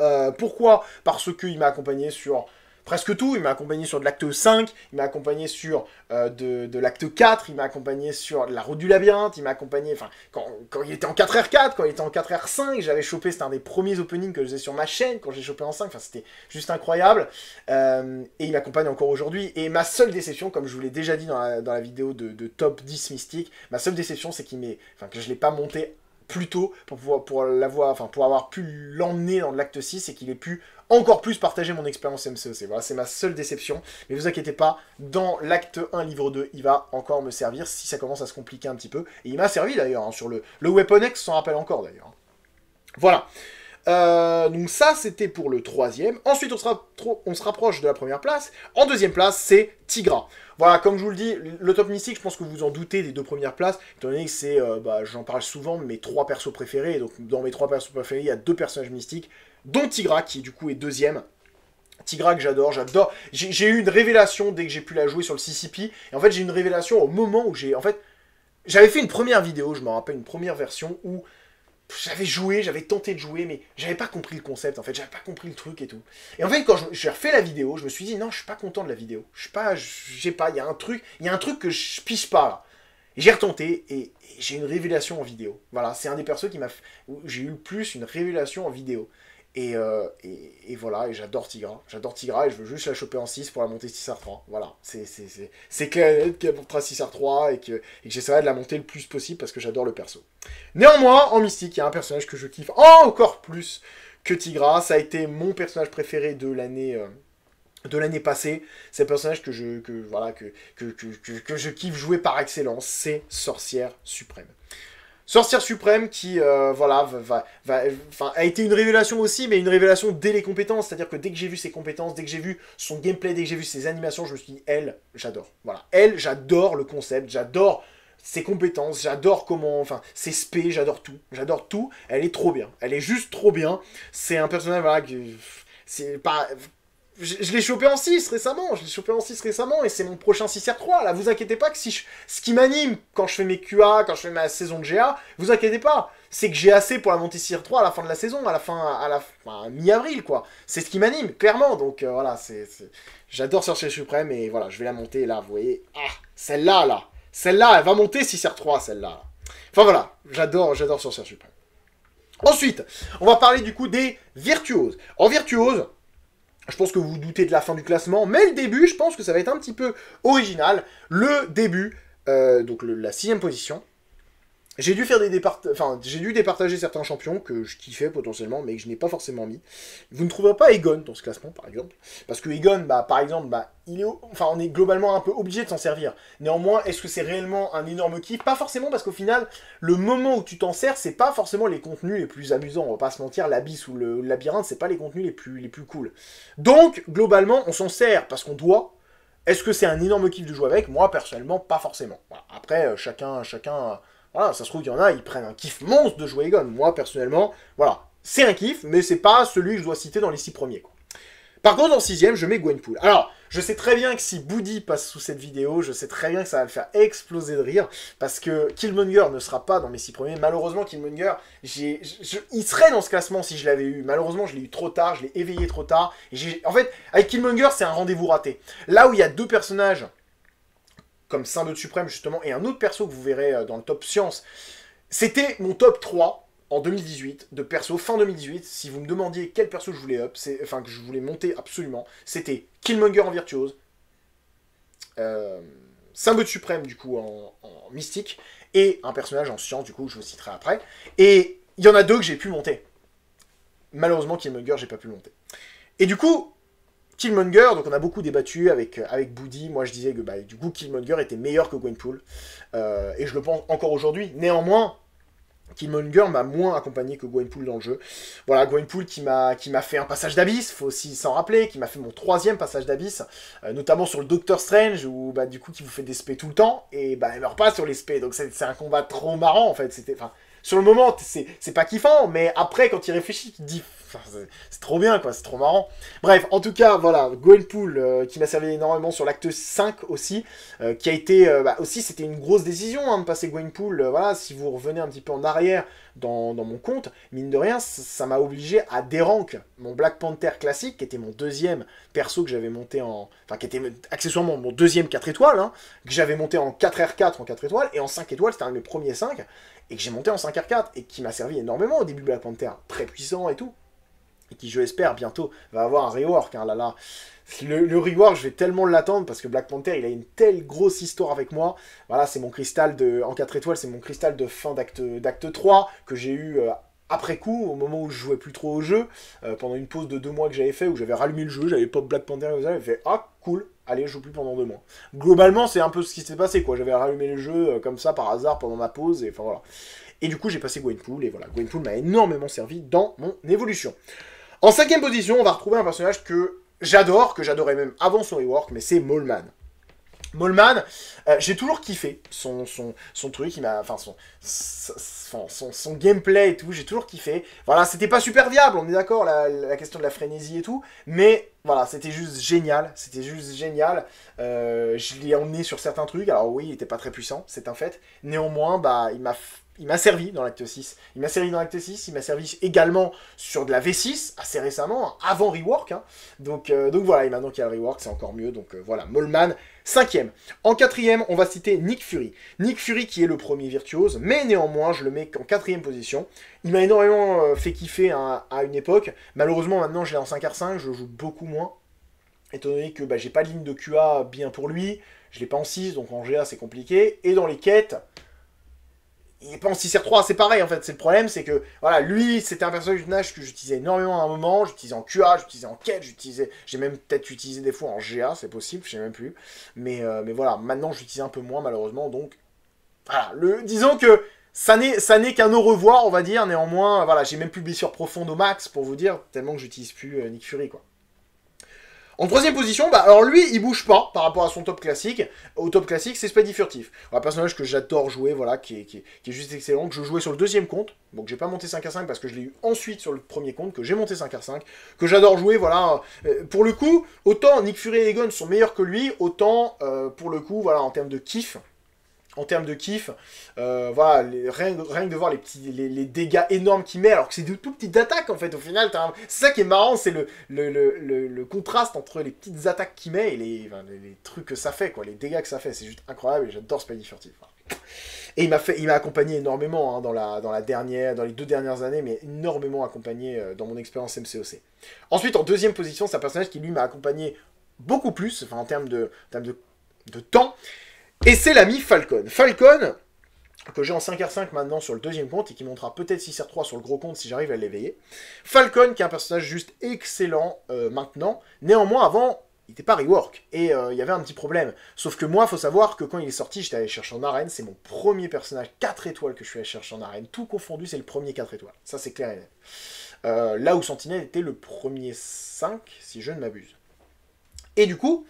Euh, pourquoi Parce qu'il m'a accompagné sur presque tout. Il m'a accompagné sur de l'acte 5, il m'a accompagné sur euh, de, l'acte 4, il m'a accompagné sur la route du labyrinthe, il m'a accompagné, enfin, quand, il était en 4R4, quand il était en 4R5, j'avais chopé, c'était un des premiers openings que je faisais sur ma chaîne, quand j'ai chopé en 5, enfin, c'était juste incroyable. Euh, et il m'accompagne encore aujourd'hui. Et ma seule déception, comme je vous l'ai déjà dit dans la, vidéo de, top 10 mystique, ma seule déception, c'est qu'il m'est, enfin, que je l'ai pas monté plutôt pour pouvoir pour l'avoir, enfin pour avoir pu l'emmener dans l'acte 6 et qu'il ait pu encore plus partager mon expérience MCEC. E voilà, c'est ma seule déception. Mais ne vous inquiétez pas, dans l'acte 1, livre 2, il va encore me servir si ça commence à se compliquer un petit peu. Et il m'a servi d'ailleurs hein, sur le, Weapon X, s'en rappelle encore d'ailleurs. Voilà. Euh, donc ça, c'était pour le troisième. Ensuite, on on se rapproche de la première place. En deuxième place, c'est Tigra. Voilà, comme je vous le dis, le top mystique, je pense que vous en doutez des deux premières places, étant donné que c'est, euh, bah, j'en parle souvent, mes trois persos préférés. donc, dans mes trois persos préférés, il y a deux personnages mystiques, dont Tigra, qui du coup est deuxième. Tigra que j'adore, j'adore. J'ai eu une révélation dès que j'ai pu la jouer sur le CCP. Et en fait, j'ai eu une révélation au moment où j'ai. En fait, j'avais fait une première vidéo, je me rappelle, une première version où j'avais joué, j'avais tenté de jouer, mais j'avais pas compris le concept en fait, j'avais pas compris le truc et tout. Et en fait, quand j'ai refait la vidéo, je me suis dit non, je suis pas content de la vidéo. Je suis pas, j'ai pas, il y a un truc, il y a un truc que je pige pas là. J'ai retenté et, j'ai une révélation en vidéo. Voilà, c'est un des persos qui m'a, j'ai eu le plus une révélation en vidéo. Euh, et, voilà, et j'adore Tigra. J'adore Tigra et je veux juste la choper en 6 pour la monter 6R3. Voilà, c'est clair qu'elle montera 6R3 et que, j'essaierai de la monter le plus possible parce que j'adore le perso. Néanmoins, en Mystique, il y a un personnage que je kiffe encore plus que Tigra. Ça a été mon personnage préféré de l'année... Euh, de l'année passée, c'est un personnage que je, que, voilà, que, que je kiffe jouer par excellence, c'est Sorcière Suprême. Sorcière Suprême qui, euh, voilà, va, a été une révélation aussi, mais une révélation dès les compétences. C'est-à-dire que dès que j'ai vu ses compétences, dès que j'ai vu son gameplay, dès que j'ai vu ses animations, je me suis dit, elle, j'adore. Voilà, elle, j'adore le concept, j'adore ses compétences, j'adore comment, enfin, ses spés, j'adore tout, j'adore tout. Elle est trop bien, elle est juste trop bien. C'est un personnage, voilà, qui, c'est pas je, l'ai chopé en 6 récemment, je l'ai chopé en 6 récemment, et c'est mon prochain 6R3, là, vous inquiétez pas que si ce qui m'anime quand je fais mes QA, quand je fais ma saison de GA, vous inquiétez pas, c'est que j'ai assez pour la monter 6R3 à la fin de la saison, à la fin, à la fin... mi-avril, quoi, c'est ce qui m'anime, clairement, donc euh, voilà, c'est, j'adore Sorcier Suprême, et voilà, je vais la monter, là, vous voyez, ah, celle-là, là, là. celle là elle va monter 6R3, celle-là, enfin voilà, j'adore, j'adore Sorcier Suprême. Ensuite, on va parler du coup des virtuoses. En virtuose, je pense que vous vous doutez de la fin du classement, mais le début, je pense que ça va être un petit peu original. Le début, euh, donc la sixième position, j'ai dû faire des départ... enfin, j'ai dû départager certains champions que je kiffais potentiellement, mais que je n'ai pas forcément mis. Vous ne trouverez pas Egon dans ce classement, par exemple, parce que Egon, bah, par exemple, bah, il est, enfin, on est globalement un peu obligé de s'en servir. Néanmoins, est-ce que c'est réellement un énorme kiff Pas forcément, parce qu'au final, le moment où tu t'en sers, c'est pas forcément les contenus les plus amusants. On va pas se mentir, l'abysse ou le labyrinthe, c'est pas les contenus les plus, les plus cool. Donc, globalement, on s'en sert parce qu'on doit, est-ce que c'est un énorme kiff de jouer avec Moi, personnellement, pas forcément. Après, euh, chacun, chacun voilà, ah, ça se trouve, il y en a, ils prennent un kiff monstre de jouer Egon. Moi, personnellement, voilà, c'est un kiff, mais c'est pas celui que je dois citer dans les six premiers. Quoi. Par contre, en sixième, je mets Gwenpool. Alors, je sais très bien que si Boody passe sous cette vidéo, je sais très bien que ça va le faire exploser de rire, parce que Killmonger ne sera pas dans mes six premiers. Malheureusement, Killmonger, il serait dans ce classement si je l'avais eu. Malheureusement, je l'ai eu trop tard, je l'ai éveillé trop tard. en fait, avec Killmonger, c'est un rendez-vous raté. Là où il y a deux personnages comme Symbole Suprême justement, et un autre perso que vous verrez euh, dans le top science. C'était mon top 3 en 2018 de perso, fin 2018. Si vous me demandiez quel perso je voulais up, enfin que je voulais monter absolument, c'était Killmonger en virtuose, euh, Symbole Suprême du coup en, en mystique, et un personnage en science du coup, je vous citerai après. Et il y en a deux que j'ai pu monter. Malheureusement, Killmonger, j'ai pas pu le monter. Et du coup, Killmonger, donc on a beaucoup débattu avec, euh, avec Moi, je disais que bah, du coup, Killmonger était meilleur que Gwenpool. Euh, et je le pense encore aujourd'hui. Néanmoins, Killmonger m'a moins accompagné que Gwenpool dans le jeu. Voilà, Gwenpool qui m'a fait un passage d'abysse, faut aussi s'en rappeler, qui m'a fait mon troisième passage d'abysse, euh, notamment sur le Doctor Strange, où bah, du coup, qui vous fait des spés tout le temps, et bah, elle meurt pas sur les spés, donc c'est un combat trop marrant en fait. C'était, Sur le moment, c'est pas kiffant, mais après, quand il réfléchit, il dit c'est trop bien, quoi, c'est trop marrant. Bref, en tout cas, voilà, Gwenpool, euh, qui m'a servi énormément sur l'acte 5 aussi, euh, qui a été, euh, bah, aussi, c'était une grosse décision hein, de passer Gwenpool, voilà, si vous revenez un petit peu en arrière dans, mon compte, mine de rien, ça m'a obligé à dérank mon Black Panther classique, qui était mon deuxième perso que j'avais monté en... Enfin, qui était accessoirement mon deuxième 4 étoiles, hein, que j'avais monté en 4R4 en 4 étoiles, et en 5 étoiles, c'était un de mes premiers 5, et que j'ai monté en 5R4, et qui m'a servi énormément au début Black Panther, très puissant et tout, et qui, je l'espère, bientôt va avoir un rework. Hein, là, là. Le, rework, je vais tellement l'attendre parce que Black Panther, il a une telle grosse histoire avec moi. Voilà, c'est mon cristal de. En 4 étoiles, c'est mon cristal de fin d'acte 3 que j'ai eu. Euh, après coup, au moment où je jouais plus trop au jeu, euh, pendant une pause de 2 mois que j'avais fait, où j'avais rallumé le jeu, j'avais pop Black Panther et j'avais fait Ah, cool, allez, je joue plus pendant 2 mois. Globalement, c'est un peu ce qui s'est passé, quoi. J'avais rallumé le jeu euh, comme ça par hasard pendant ma pause, et enfin voilà. Et du coup, j'ai passé Gwenpool, et voilà, Gwenpool m'a énormément servi dans mon évolution. En cinquième position, on va retrouver un personnage que j'adore, que j'adorais même avant son rework, mais c'est Molman. Molman, euh, j'ai toujours kiffé son, son, truc, enfin son son, gameplay et tout, j'ai toujours kiffé. Voilà, c'était pas super viable, on est d'accord, la, question de la frénésie et tout, mais voilà, c'était juste génial, c'était juste génial. Euh, je l'ai emmené sur certains trucs, alors oui, il était pas très puissant, c'est un fait. Néanmoins, bah, il m'a il m'a servi dans l'acte 6. Il m'a servi dans l'acte 6, il m'a servi également sur de la V6, assez récemment, hein, avant Rework. Hein. Donc, euh, donc voilà, et maintenant qu'il y a Rework, c'est encore mieux. Donc euh, voilà, Molman, cinquième. En quatrième, on va citer Nick Fury. Nick Fury qui est le premier virtuose, mais néanmoins, je le mets en quatrième position. Il m'a énormément euh, fait kiffer à une époque. Malheureusement, maintenant, je l'ai en 5R5, je joue beaucoup moins. Étant donné que bah, j'ai pas de ligne de QA bien pour lui, je l'ai pas en 6, donc en GA, c'est compliqué. Et dans les quêtes il pense 6 r 3, c'est pareil en fait. C'est le problème, c'est que voilà, lui, c'était un personnage que j'utilisais énormément à un moment. J'utilisais en QA, j'utilisais en quête, j'utilisais, j'ai même peut-être utilisé des fois en GA, c'est possible, je sais même plus. Mais, euh, mais voilà, maintenant j'utilise un peu moins malheureusement. Donc voilà, le, disons que ça n'est, ça n'est qu'un au revoir, on va dire. Néanmoins, voilà, j'ai même plus blessure profonde au max pour vous dire, tellement que j'utilise plus euh, Nick Fury quoi. En troisième position, bah, alors lui, il bouge pas par rapport à son top classique. Au top classique, c'est Spidey furtif. Un personnage que j'adore jouer, voilà, qui est, juste excellent, que je jouais sur le deuxième compte. Donc j'ai pas monté 5 à 5 parce que je l'ai eu ensuite sur le premier compte, que j'ai monté 5 à 5, que j'adore jouer, voilà. Euh, pour le coup, autant Nick Fury et Egon sont meilleurs que lui, autant euh, pour le coup, voilà, en termes de kiff, en termes de kiff. Euh, voilà, rien, que de voir les, petits, les, dégâts énormes qu'il met, alors que c'est de tout petites attaques en fait. Au final, c'est ça qui est marrant, c'est le, le, contraste entre les petites attaques qu'il met et les, trucs que ça fait, quoi, les dégâts que ça fait. C'est juste incroyable et j'adore Spidey Furtif. Hein. Et il m'a fait, il m'a accompagné énormément hein, dans la dans la dernière, dans les deux dernières années, mais énormément accompagné euh, dans mon expérience MCOC. Ensuite, en deuxième position, c'est un personnage qui lui m'a accompagné beaucoup plus, enfin en termes de, de, de temps, et c'est l'ami Falcon. Falcon, que j'ai en 5R5 maintenant sur le deuxième compte et qui montera peut-être 6R3 sur le gros compte si j'arrive à l'éveiller. Falcon, qui est un personnage juste excellent euh, maintenant. Néanmoins, avant, il n'était pas rework et euh, il y avait un petit problème. Sauf que moi, il faut savoir que quand il est sorti, j'étais allé chercher en arène. C'est mon premier personnage 4 étoiles que je suis allé chercher en arène. Tout confondu, c'est le premier 4 étoiles. Ça, c'est clair et net. Euh, là où Sentinelle était le premier 5, si je ne m'abuse. Et du coup,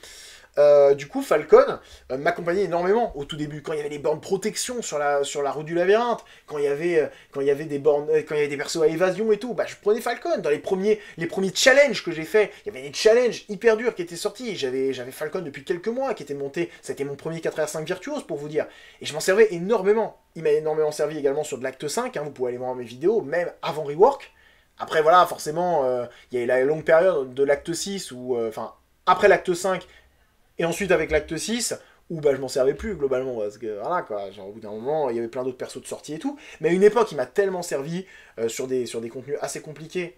euh, du coup, Falcon euh, m'accompagnait énormément au tout début, quand il y avait des bornes protection sur la, sur route du labyrinthe, quand il y avait, euh, quand il y avait des bornes, quand il y avait des persos à évasion et tout, bah je prenais Falcon. Dans les premiers, les premiers challenges que j'ai fait, il y avait des challenges hyper durs qui étaient sortis. J'avais, Falcon depuis quelques mois, qui était monté, c'était mon premier 4R5 virtuose pour vous dire, et je m'en servais énormément. Il m'a énormément servi également sur de l'acte 5, vous pouvez aller voir mes vidéos, même avant Rework. Après voilà, forcément, il y a eu la longue période de l'acte 6, ou enfin, après l'acte 5, et ensuite, avec l'acte 6, où bah, je m'en servais plus globalement, parce que voilà quoi, au bout d'un moment, il y avait plein d'autres persos de sortie et tout. Mais à une époque, il m'a tellement servi euh, sur, des, sur des contenus assez compliqués.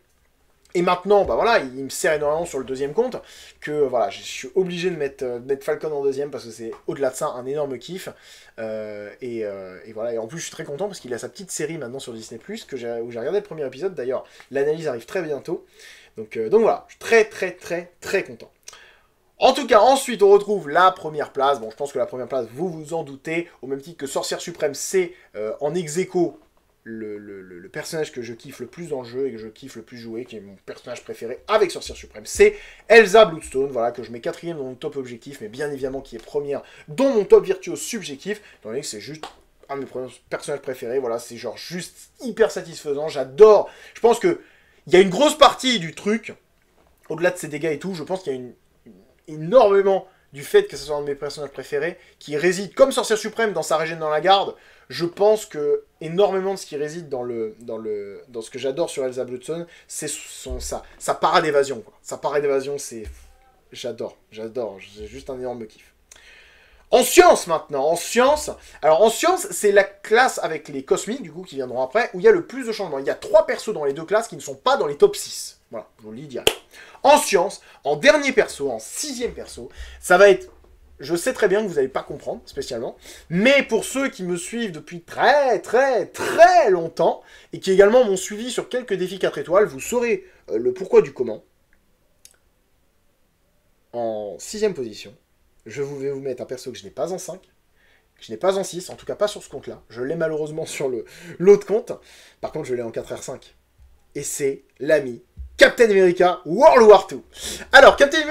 Et maintenant, bah voilà, il, me sert énormément sur le deuxième compte, que voilà, je, suis obligé de mettre, euh, Falcon en deuxième, parce que c'est au-delà de ça un énorme kiff. Euh, et, voilà, et en plus, je suis très content, parce qu'il a sa petite série maintenant sur Disney, que où j'ai regardé le premier épisode d'ailleurs. L'analyse arrive très bientôt. Donc, donc voilà, je suis très très très très content. En tout cas, ensuite, on retrouve la première place. Bon, je pense que la première place, vous vous en doutez, au même titre que Sorcière Suprême, c'est euh, en ex le, personnage que je kiffe le plus dans le jeu et que je kiffe le plus jouer, qui est mon personnage préféré avec Sorcière Suprême, c'est Elsa Bloodstone, voilà, que je mets quatrième dans mon top objectif, mais bien évidemment qui est première dans mon top virtuose subjectif, dans c'est juste un de mes personnages préférés, voilà, c'est genre juste hyper satisfaisant, j'adore, je pense que il y a une grosse partie du truc, au-delà de ses dégâts et tout, je pense qu'il y a une énormément du fait que ce soit un de mes personnages préférés, qui réside comme Sorcière Suprême dans sa régène dans la garde, je pense que énormément de ce qui réside dans, le, dans, le, dans ce que j'adore sur Elsa Bloodstone, c'est son, sa, sa parade d'évasion. Sa parade d'évasion, c'est... J'adore, j'adore, j'ai juste un énorme kiff. En science maintenant, en science, alors en science, c'est la classe avec les cosmiques, du coup, qui viendront après, où il y a le plus de changements. Il y a trois persos dans les deux classes qui ne sont pas dans les top 6. Voilà, je vous le direct. En science, en dernier perso, en sixième perso, ça va être... Je sais très bien que vous n'allez pas comprendre spécialement, mais pour ceux qui me suivent depuis très très très longtemps, et qui également m'ont suivi sur quelques défis 4 étoiles, vous saurez euh, le pourquoi du comment. En sixième position, je vais vous mettre un perso que je n'ai pas en 5, je n'ai pas en 6, en tout cas pas sur ce compte-là. Je l'ai malheureusement sur l'autre compte. Par contre, je l'ai en 4R5. Et c'est l'ami Captain America World War II. Alors, Captain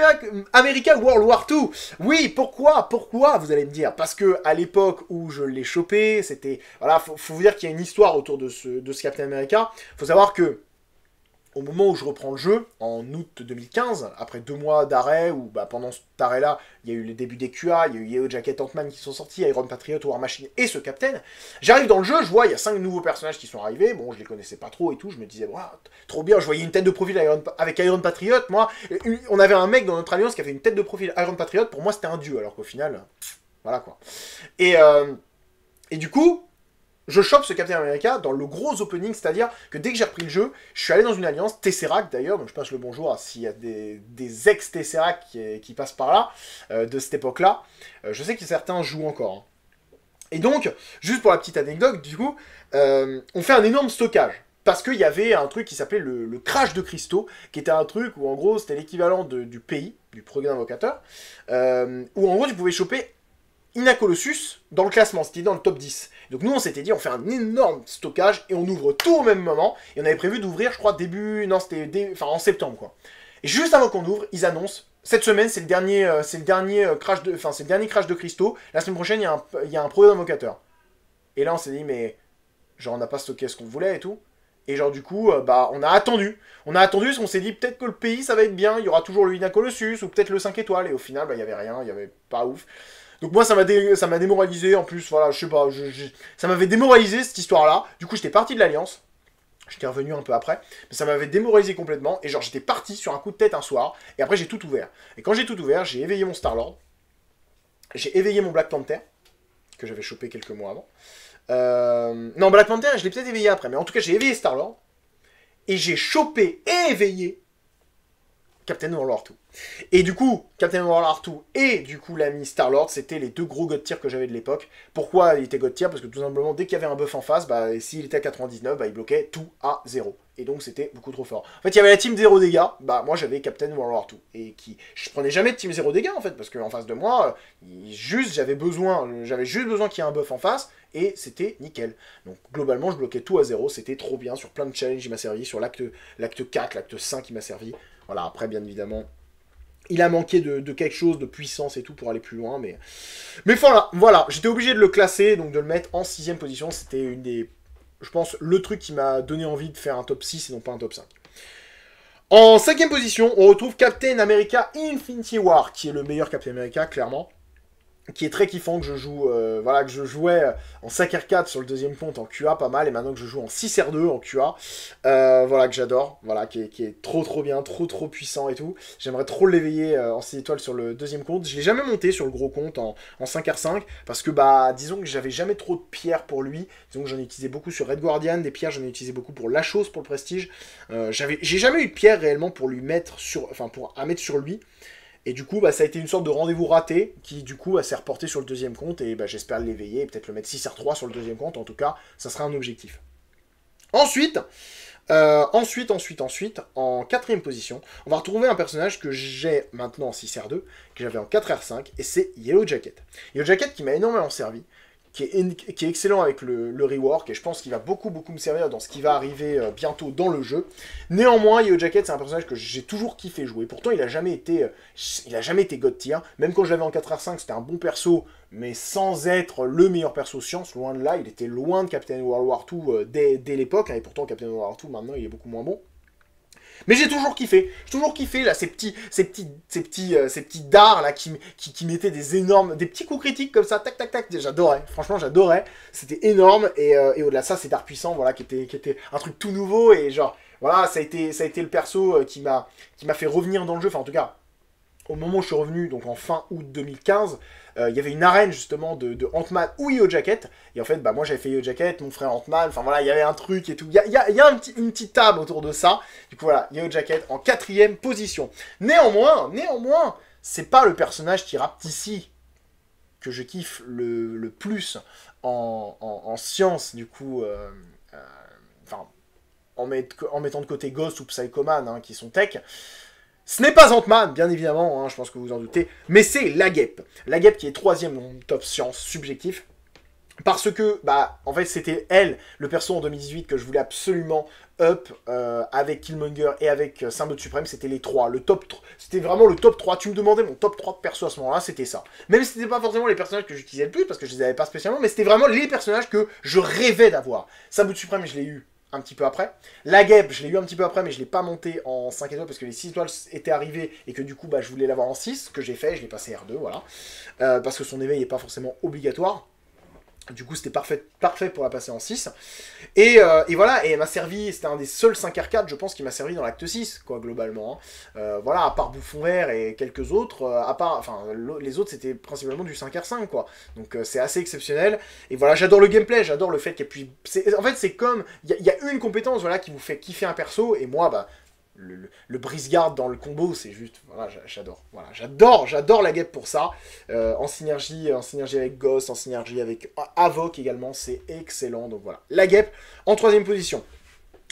America World War II, oui, pourquoi Pourquoi Vous allez me dire. Parce que à l'époque où je l'ai chopé, c'était. Voilà, faut, faut vous dire qu'il y a une histoire autour de ce, de ce Captain America. Faut savoir que au moment où je reprends le jeu, en août 2015, après deux mois d'arrêt, où bah, pendant cet arrêt-là, il y a eu les débuts des QA, il y a eu Yeo Jacket Ant-Man qui sont sortis, Iron Patriot, War Machine et ce Captain, j'arrive dans le jeu, je vois, il y a cinq nouveaux personnages qui sont arrivés, bon, je les connaissais pas trop et tout, je me disais, waouh, trop bien, je voyais une tête de profil avec Iron Patriot, moi, on avait un mec dans notre alliance qui avait une tête de profil Iron Patriot, pour moi c'était un dieu, alors qu'au final, voilà quoi. Et, euh, et du coup, je chope ce Captain America dans le gros opening, c'est-à-dire que dès que j'ai repris le jeu, je suis allé dans une alliance, Tesseract d'ailleurs, donc je passe le bonjour à s'il y a des, ex-Tesseract qui, passent par là, euh, de cette époque-là. Euh, je sais que certains jouent encore. Hein. Et donc, juste pour la petite anecdote, du coup, euh, on fait un énorme stockage. Parce qu'il y avait un truc qui s'appelait le, crash de cristaux, qui était un truc où en gros c'était l'équivalent du pays, du progrès invocateur, où en gros tu pouvais choper Inacolossus dans le classement, c'était dans le top 10. Donc nous, on s'était dit, on fait un énorme stockage et on ouvre tout au même moment. Et on avait prévu d'ouvrir, je crois, début... Non, c'était... Enfin, en septembre, quoi. Et juste avant qu'on ouvre, ils annoncent cette semaine, c'est le dernier, euh, c'est le dernier euh, crash de, enfin, c'est le dernier crash de cristaux. La semaine prochaine, il y a un, il d'invocateur. Et là, on s'est dit, mais genre, on n'a pas stocké ce qu'on voulait et tout. Et genre, du coup, euh, bah, on a attendu. On a attendu parce qu'on s'est dit, peut-être que le pays, ça va être bien. Il y aura toujours le Ina ou peut-être le 5 étoiles. Et au final, bah, il y avait rien, il y avait pas ouf. Donc moi ça m'a ça m'a démoralisé en plus voilà je sais pas ça m'avait démoralisé cette histoire là. Du coup j'étais parti de l'alliance. J'étais revenu un peu après, mais ça m'avait démoralisé complètement et genre j'étais parti sur un coup de tête un soir et après j'ai tout ouvert. Et quand j'ai tout ouvert, j'ai éveillé mon Star Lord, j'ai éveillé mon Black Panther que j'avais chopé quelques mois avant. Euh, non Black Panther je l'ai peut-être éveillé après, mais en tout cas j'ai éveillé Star Lord et j'ai chopé et éveillé Captain Warlord 2. Et du coup, Captain Warlord 2 et du coup l'ami Star-Lord, c'était les deux gros God tier que j'avais de l'époque. Pourquoi il était God tier Parce que tout simplement, dès qu'il y avait un buff en face, bah, s'il était à 99, bah, il bloquait tout à 0. Et donc c'était beaucoup trop fort. En fait, il y avait la team 0 dégâts, bah moi j'avais Captain Warlord 2. Et qui. Je prenais jamais de team 0 dégâts en fait, parce qu'en face de moi, juste j'avais besoin, j'avais juste besoin qu'il y ait un buff en face, et c'était nickel. Donc globalement, je bloquais tout à 0, c'était trop bien. Sur plein de challenges, il m'a servi, sur l'acte 4, l'acte 5, il m'a servi. Voilà, après bien évidemment. Il a manqué de, quelque chose, de puissance et tout pour aller plus loin, mais... Mais voilà, voilà j'étais obligé de le classer, donc de le mettre en sixième position. C'était une des... Je pense le truc qui m'a donné envie de faire un top 6 et non pas un top 5. En cinquième position, on retrouve Captain America Infinity War, qui est le meilleur Captain America, clairement qui est très kiffant que je joue euh, voilà que je jouais en 5R4 sur le deuxième compte en QA pas mal et maintenant que je joue en 6R2 en QA euh, voilà que j'adore voilà qui est, trop trop bien trop trop puissant et tout j'aimerais trop l'éveiller euh, en 6 étoiles sur le deuxième compte je l'ai jamais monté sur le gros compte en, 5R5 parce que bah disons que j'avais jamais trop de pierres pour lui disons que j'en ai utilisé beaucoup sur Red Guardian des pierres j'en ai utilisé beaucoup pour la chose pour le prestige j'avais j'ai jamais eu de pierres réellement pour lui mettre sur enfin pour à mettre sur lui et du coup, bah, ça a été une sorte de rendez-vous raté qui, du coup, bah, s'est reporté sur le deuxième compte. Et bah, j'espère l'éveiller et peut-être le mettre 6 r 3 sur le deuxième compte. En tout cas, ça sera un objectif. Ensuite, euh, ensuite, ensuite, ensuite, en quatrième position, on va retrouver un personnage que j'ai maintenant en 6R2, que j'avais en 4R5, et c'est Yellow Jacket. Yellow Jacket qui m'a énormément servi, qui est, excellent avec le... rework, et je pense qu'il va beaucoup, beaucoup me servir dans ce qui va arriver euh, bientôt dans le jeu. Néanmoins, Yo Jacket, c'est un personnage que j'ai toujours kiffé jouer. Pourtant, il a jamais été, euh, il jamais été God tier. Même quand je l'avais en 4R5, c'était un bon perso, mais sans être le meilleur perso science, loin de là. Il était loin de Captain World War 2 euh, dès, l'époque, hein, et pourtant, Captain World War 2 maintenant, il est beaucoup moins bon. Mais j'ai toujours kiffé. J'ai toujours kiffé là ces petits, ces petits, ces petits, euh, ces petits dards là qui, qui, qui, mettaient des énormes, des petits coups critiques comme ça, tac tac tac. J'adorais. Franchement, j'adorais. C'était énorme et, euh, au-delà de ça, c'est d'art puissant, voilà, qui était, qui était un truc tout nouveau et genre, voilà, ça a été, ça a été le perso euh, qui m'a, qui m'a fait revenir dans le jeu. Enfin, en tout cas, au moment où je suis revenu, donc en fin août 2015, euh, il y avait une arène justement de, Ant-Man ou Yo Jacket. Et en fait, bah, moi j'avais fait Yo Jacket, mon frère Ant-Man, enfin voilà, il y avait un truc et tout. Il y a, une petite table autour de ça. Du coup, voilà, Yo Jacket en quatrième position. Néanmoins, néanmoins, c'est pas le personnage qui rappe ici que je kiffe le, le plus en, en, science, du coup, euh, euh, en, en, mettant de côté Ghost ou Psychoman, hein, qui sont tech, ce n'est pas Ant-Man, bien évidemment, hein, je pense que vous en doutez, mais c'est La Guêpe. La Guêpe qui est troisième dans top science subjectif. Parce que, bah, en fait, c'était elle, le perso en 2018 que je voulais absolument up euh, avec Killmonger et avec euh, Supreme, Suprême, c'était les trois. Le top, c'était vraiment le top 3. Tu me demandais mon top 3 de perso à ce moment-là, c'était ça. Même si c'était pas forcément les personnages que j'utilisais le plus, parce que je les avais pas spécialement, mais c'était vraiment les personnages que je rêvais d'avoir. Symbole Suprême, je l'ai eu un petit peu après. La guêpe, je l'ai eu un petit peu après, mais je l'ai pas monté en 5 étoiles parce que les 6 étoiles étaient arrivées et que du coup, bah, je voulais l'avoir en 6, que j'ai fait, je l'ai passé R2, voilà. Euh, parce que son éveil n'est pas forcément obligatoire. Du coup, c'était parfait, parfait pour la passer en 6. Euh, et, voilà, et elle m'a servi, c'était un des seuls 5 4 je pense, qui m'a servi dans l'acte 6, quoi, globalement. Hein. Euh, voilà, à part Bouffon Vert et quelques autres, euh, à part, enfin, les autres, c'était principalement du 5R5, quoi. Donc, c'est assez exceptionnel. Et voilà, j'adore le gameplay, j'adore le fait qu'elle puisse... En fait, c'est comme, il y, a une compétence, voilà, qui vous fait kiffer un perso, et moi, bah, le, brise-garde dans le combo, c'est juste, voilà, j'adore. Voilà, j'adore, j'adore la guêpe pour ça. Euh, en synergie, en synergie avec Ghost, en synergie avec Avoc également, c'est excellent. Donc voilà, la guêpe en troisième position.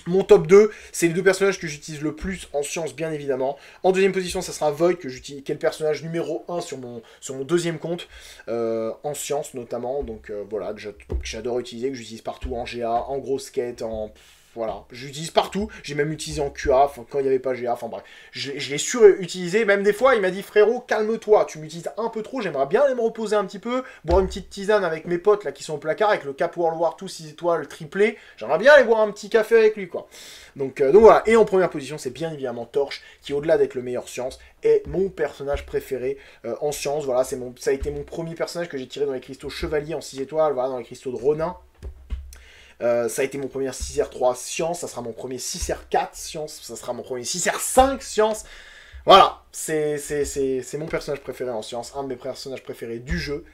Mon top 2, c'est les deux personnages que j'utilise le plus en science, bien évidemment. En deuxième position, ça sera Void, que j'utilise, qui est le personnage numéro 1 sur mon, sur mon deuxième compte, euh, en science notamment. Donc euh, voilà, que j'adore utiliser, que j'utilise partout en GA, en gros quête, en voilà, j'utilise partout. J'ai même utilisé en QA, quand il n'y avait pas GA, enfin bref. Je, l'ai surutilisé, même des fois, il m'a dit frérot, calme-toi, tu m'utilises un peu trop, j'aimerais bien aller me reposer un petit peu, boire une petite tisane avec mes potes là qui sont au placard, avec le Cap World War 2 6 étoiles triplé, j'aimerais bien aller boire un petit café avec lui quoi. Donc, euh, donc voilà, et en première position, c'est bien évidemment Torche qui au-delà d'être le meilleur science, est mon personnage préféré euh, en science. Voilà, c'est mon, ça a été mon premier personnage que j'ai tiré dans les cristaux chevaliers en 6 étoiles, voilà, dans les cristaux de Ronin euh, ça a été mon premier 6R3 science, ça sera mon premier 6R4 science, ça sera mon premier 6R5 science. Voilà, c'est mon personnage préféré en science, un de mes personnages préférés du jeu.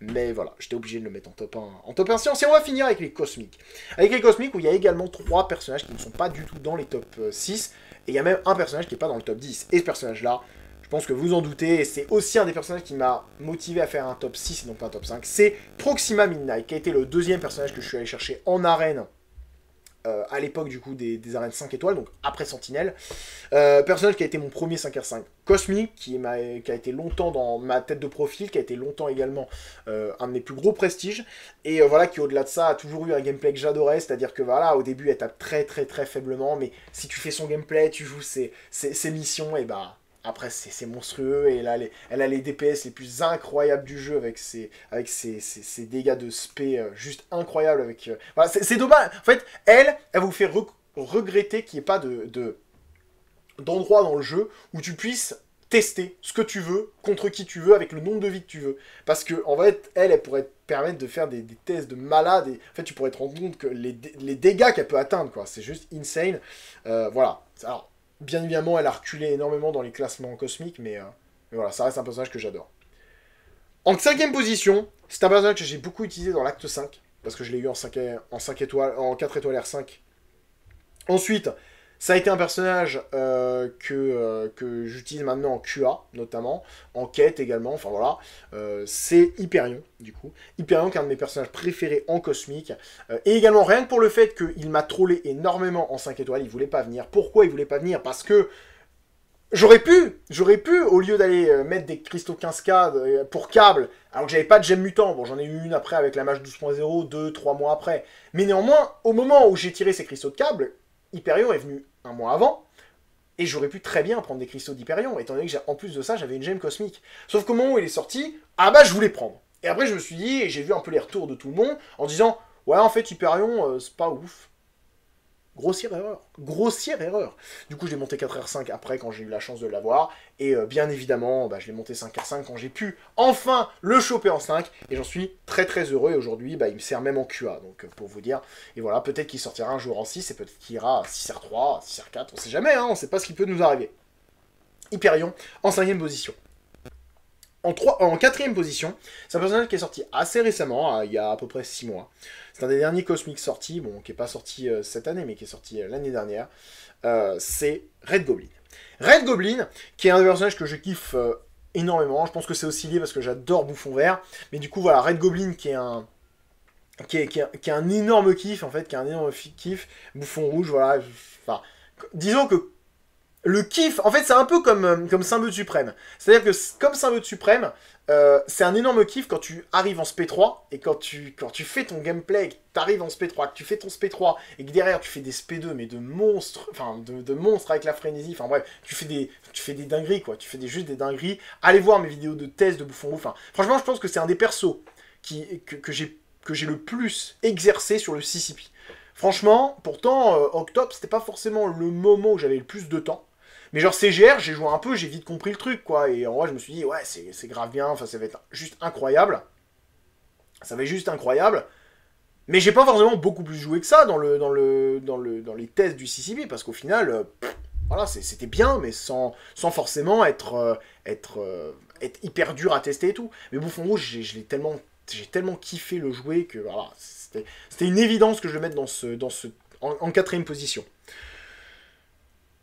Mais voilà, j'étais obligé de le mettre en top 1, en top 1 science. Et on va finir avec les cosmiques. Avec les cosmiques où il y a également trois personnages qui ne sont pas du tout dans les top 6. Euh, et il y a même un personnage qui n'est pas dans le top 10. Et ce personnage-là, je pense que vous en doutez, et c'est aussi un des personnages qui m'a motivé à faire un top 6 et non pas un top 5, c'est Proxima Midnight, qui a été le deuxième personnage que je suis allé chercher en arène euh, à l'époque du coup des, arènes 5 étoiles, donc après Sentinelle. Euh, personnage qui a été mon premier 5R5 Cosmic, qui, a, qui a été longtemps dans ma tête de profil, qui a été longtemps également euh, un de mes plus gros prestiges, et voilà, qui au-delà de ça a toujours eu un gameplay que j'adorais, c'est-à-dire que voilà, au début elle tape très très très faiblement, mais si tu fais son gameplay, tu joues ses, ses missions, et bah après, c'est monstrueux et elle a, les, elle a les DPS les plus incroyables du jeu avec ses, avec dégâts de SP euh, juste incroyables. Avec, euh, voilà, c'est dommage. En fait, elle, elle vous fait regretter qu'il n'y ait pas de d'endroit dans le jeu où tu puisses tester ce que tu veux, contre qui tu veux, avec le nombre de vies que tu veux. Parce que, en fait, elle, elle pourrait te permettre de faire des, tests de malades Et, en fait, tu pourrais te rendre compte que les, les dégâts qu'elle peut atteindre, quoi, c'est juste insane. Euh, voilà. Alors, Bien évidemment, elle a reculé énormément dans les classements cosmiques, euh, mais, voilà, ça reste un personnage que j'adore. En cinquième position, c'est un personnage que j'ai beaucoup utilisé dans l'acte 5, parce que je l'ai eu en 5, étoiles, en 4 étoiles R5. Ensuite, ça a été un personnage euh, que, euh, que j'utilise maintenant en QA, notamment, en quête également, enfin voilà. Euh, c'est Hyperion, du coup. Hyperion, qui est un de mes personnages préférés en cosmique. et également, rien que pour le fait qu'il m'a trollé énormément en 5 étoiles, il voulait pas venir. Pourquoi il voulait pas venir Parce que J'aurais pu, j'aurais pu, au lieu d'aller mettre des cristaux 15K pour câble, alors que j'avais pas de gemme mutant, bon j'en ai eu une après avec la mage 12.0, 2, 3 mois après. Mais néanmoins, au moment où j'ai tiré ces cristaux de câble, Hyperion est venu un mois avant, et j'aurais pu très bien prendre des cristaux d'Hyperion, étant donné que en plus de ça, j'avais une gemme cosmique. Sauf qu'au moment où il est sorti, ah bah je voulais prendre. Et après, je me suis dit, et j'ai vu un peu les retours de tout le monde, en disant, ouais, en fait, Hyperion, euh, c'est pas ouf. Grossière erreur. Grossière erreur. Du coup, je l'ai monté 4R5 après quand j'ai eu la chance de l'avoir. Et euh, bien évidemment, bah, je l'ai monté 5R5 quand j'ai pu enfin le choper en 5. Et j'en suis très très heureux. Et aujourd'hui, bah, il me sert même en QA. Donc euh, pour vous dire, et voilà, peut-être qu'il sortira un jour en 6 et peut-être qu'il ira à 6R3, 6R4. On sait jamais, hein, on sait pas ce qui peut nous arriver. Hyperion en cinquième position en, trois, quatrième position. C'est un personnage qui est sorti assez récemment, hein, il y a à peu près 6 mois. C'est un des derniers cosmiques sortis, bon, qui n'est pas sorti euh, cette année, mais qui est sorti euh, l'année dernière. Euh, c'est Red Goblin. Red Goblin, qui est un personnage que je kiffe énormément. Je pense que c'est aussi lié parce que j'adore Bouffon Vert. Mais du coup, voilà, Red Goblin qui est un. un énorme kiff en fait, qui est un énorme kiff, bouffon rouge, voilà. Enfin, disons que le kiff, en fait, c'est un peu comme, euh, comme Symbiote Suprême. C'est-à-dire que, comme Symbiote Suprême, euh, c'est un énorme kiff quand tu arrives en SP3 et quand tu, quand tu fais ton gameplay, que tu arrives en SP3, que tu fais ton SP3 et que derrière tu fais des SP2, mais de monstres, enfin de, monstres avec la frénésie, enfin bref, tu fais, des, tu fais des dingueries quoi, tu fais des, juste des dingueries. Allez voir mes vidéos de tests de Bouffon roux. franchement, je pense que c'est un des persos qui, que, que j'ai le plus exercé sur le CCP. Franchement, pourtant, euh, octobre, c'était pas forcément le moment où j'avais le plus de temps. Mais genre CGR, j'ai joué un peu, j'ai vite compris le truc, quoi. Et en vrai, je me suis dit, ouais, c'est grave bien, enfin, ça va être juste incroyable. Ça va être juste incroyable. Mais j'ai pas forcément beaucoup plus joué que ça dans, le, dans, le, dans, le, dans les tests du CCB, parce qu'au final, euh, voilà, c'était bien, mais sans, sans forcément être, euh, être, euh, être hyper dur à tester et tout. Mais Bouffon Rouge, je l'ai tellement j'ai tellement kiffé le jouer que voilà, c'était une évidence que je le mette dans ce, dans ce, en quatrième position.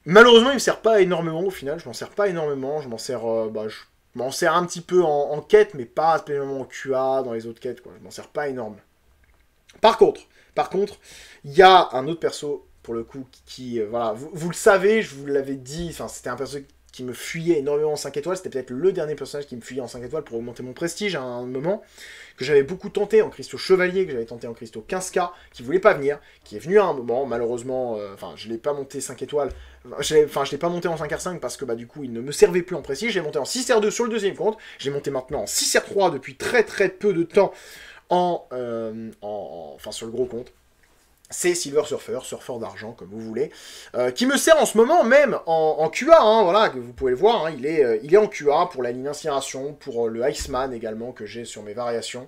Malheureusement, il me sert pas énormément au final. Je m'en sers pas énormément. Je m'en sers, euh, bah, je m'en sers un petit peu en, quête, mais pas spécialement en QA dans les autres quêtes. Quoi. Je m'en sers pas énorme. Par contre, par contre, il y a un autre perso pour le coup qui, euh, voilà, vous, vous, le savez, je vous l'avais dit. Enfin, c'était un perso qui me fuyait énormément en 5 étoiles. C'était peut-être le dernier personnage qui me fuyait en 5 étoiles pour augmenter mon prestige à un moment. Que j'avais beaucoup tenté en cristaux chevalier, que j'avais tenté en cristaux 15k, qui voulait pas venir, qui est venu à un moment, malheureusement, euh, enfin, je l'ai pas monté 5 étoiles. Enfin, je l'ai pas monté en 5R5 parce que bah du coup il ne me servait plus en prestige. J'ai monté en 6R2 sur le deuxième compte. J'ai monté maintenant en 6R3 depuis très très peu de temps en, euh, enfin sur le gros compte c'est Silver Surfer, Surfer d'argent comme vous voulez, euh, qui me sert en ce moment même en, QA, hein, voilà, que vous pouvez le voir, hein, il, est, euh, il est en QA pour la ligne Inspiration, pour euh, le Iceman également que j'ai sur mes variations,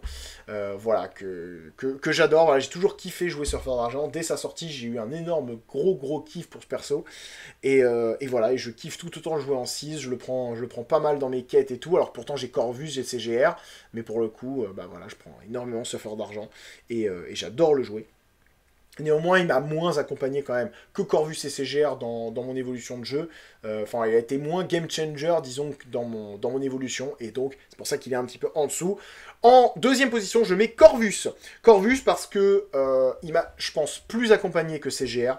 voilà, que, que, j'adore, j'ai toujours kiffé jouer Surfer d'argent, dès sa sortie j'ai eu un énorme gros gros kiff pour ce perso, et, voilà, et je kiffe tout autant jouer en 6, je le prends, je prends pas mal dans mes quêtes et tout, alors pourtant j'ai Corvus, et CGR, mais pour le coup, bah voilà, je prends énormément Surfer d'argent, et j'adore le jouer. Néanmoins, il m'a moins accompagné quand même que Corvus et CGR dans, mon évolution de jeu. Euh, enfin, il a été moins game changer, disons, dans mon, dans mon évolution. Et donc, c'est pour ça qu'il est un petit peu en dessous. En deuxième position, je mets Corvus. Corvus parce que euh, il m'a, je pense, plus accompagné que CGR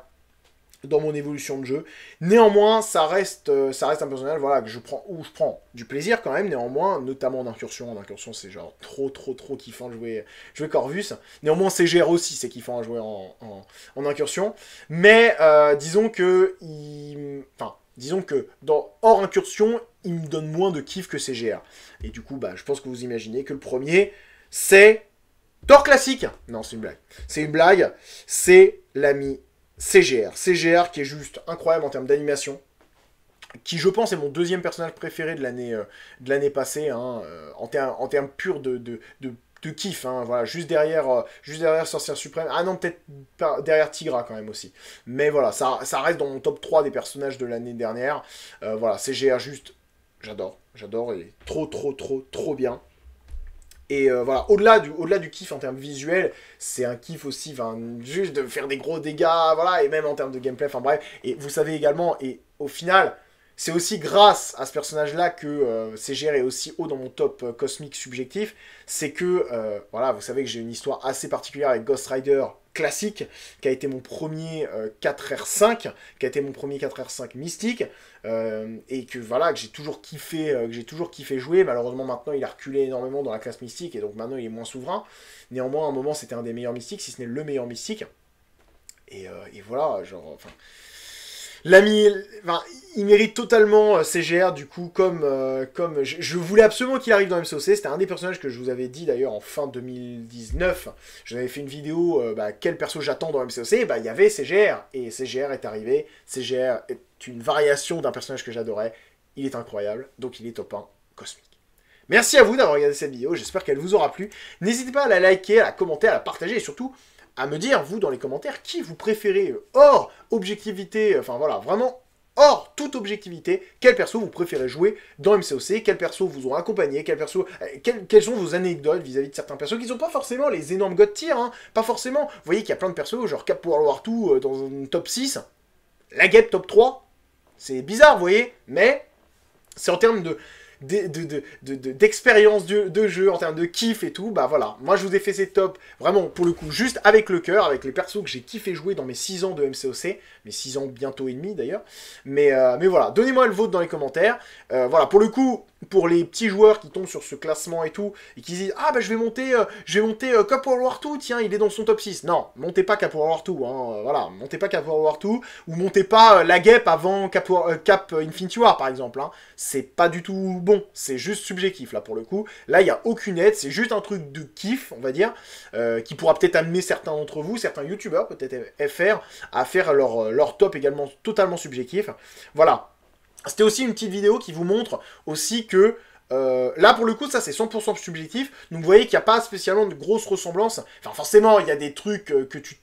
dans mon évolution de jeu. Néanmoins, ça reste, euh, ça reste un personnage voilà, que je prends, où je prends du plaisir quand même, néanmoins, notamment en incursion. En incursion, c'est genre trop, trop, trop kiffant de jouer, jouer Corvus. Néanmoins, CGR aussi, c'est kiffant à jouer en, incursion. Mais euh, disons que. Enfin, disons que dans hors incursion, il me donne moins de kiff que CGR. Et du coup, bah, je pense que vous imaginez que le premier, c'est. Thor classique Non, c'est une blague. C'est une blague. C'est l'ami CGR. CGR qui est juste incroyable en termes d'animation. Qui, je pense, est mon deuxième personnage préféré de l'année euh, passée, hein, euh, en, termes, en purs de, de, de, kiff. Hein, voilà, juste derrière, euh, juste derrière Sorcière Suprême. Ah non, peut-être derrière Tigra quand même aussi. Mais voilà, ça, ça reste dans mon top 3 des personnages de l'année dernière. voilà, CGR, juste, j'adore, j'adore, il est trop, trop, trop, trop bien. Et euh, voilà, au-delà du, au -delà du kiff en termes visuels, c'est un kiff aussi, juste de faire des gros dégâts, voilà, et même en termes de gameplay, enfin bref. Et vous savez également, et au final, c'est aussi grâce à ce personnage-là que euh, c'est CGR est aussi haut dans mon top euh, cosmique subjectif. C'est que, voilà, vous savez que j'ai une histoire assez particulière avec Ghost Rider classique, qui a été mon premier 4R5, euh, qui a été mon premier 4R5 mystique, euh, et que voilà, que j'ai toujours kiffé, euh, que j'ai toujours kiffé jouer. Malheureusement maintenant il a reculé énormément dans la classe mystique, et donc maintenant il est moins souverain. Néanmoins, à un moment c'était un des meilleurs mystiques, si ce n'est le meilleur mystique. Et, et voilà, genre, enfin, L'ami, il mérite totalement euh, CGR du coup comme euh, comme je, voulais absolument qu'il arrive dans MCOC. C'était un des personnages que je vous avais dit d'ailleurs en fin 2019. j'avais fait une vidéo euh, bah, quel perso j'attends dans MCOC. Bah il y avait CGR et CGR est arrivé. CGR est une variation d'un personnage que j'adorais. Il est incroyable donc il est top 1 cosmique. Merci à vous d'avoir regardé cette vidéo, j'espère qu'elle vous aura plu. N'hésitez pas à la liker, à la commenter, à la partager et surtout à me dire, vous, dans les commentaires, qui vous préférez. Euh, hors objectivité, euh, enfin voilà, vraiment hors toute objectivité, quel perso vous préférez jouer dans MCOC, quel perso vous ont accompagné, quel perso, euh, quelles sont vos anecdotes vis-à-vis de certains persos qui sont pas forcément les énormes god tir, hein, pas forcément. Vous voyez qu'il y a plein de persos, genre Cap pour War tout, dans une top 6, la guêpe top 3, c'est bizarre, vous voyez, mais c'est en termes de d'expérience de, jeu, en termes de kiff et tout, bah voilà. Moi, je vous ai fait ces tops, vraiment, pour le coup, juste avec le cœur, avec les persos que j'ai kiffé jouer dans mes 6 ans de MCOC, mes 6 ans bientôt et demi d'ailleurs. Mais, euh, mais voilà, donnez-moi le vote dans les commentaires. Euh, voilà, pour le coup, pour les petits joueurs qui tombent sur ce classement et tout, et qui disent Ah, bah je vais monter, euh, je vais monter euh, Cap World War 2, tiens, il est dans son top 6. Non, montez pas Cap World War 2, hein, euh, voilà, montez pas Cap World War 2, ou montez pas la guêpe avant Cap, Cap Infinity War, par exemple. Hein. C'est pas du tout bon, c'est juste subjectif, là, pour le coup. Là, il n'y a aucune aide, c'est juste un truc de kiff, on va dire, qui pourra peut-être amener certains d'entre vous, certains youtubeurs, peut-être FR, à faire leur, leur top également totalement subjectif. Voilà, c'était aussi une petite vidéo qui vous montre aussi que euh, là, pour le coup, ça c'est 100% subjectif. Donc vous voyez qu'il n'y a pas spécialement de grosses ressemblances. Enfin, forcément, il y a des trucs euh, que tu...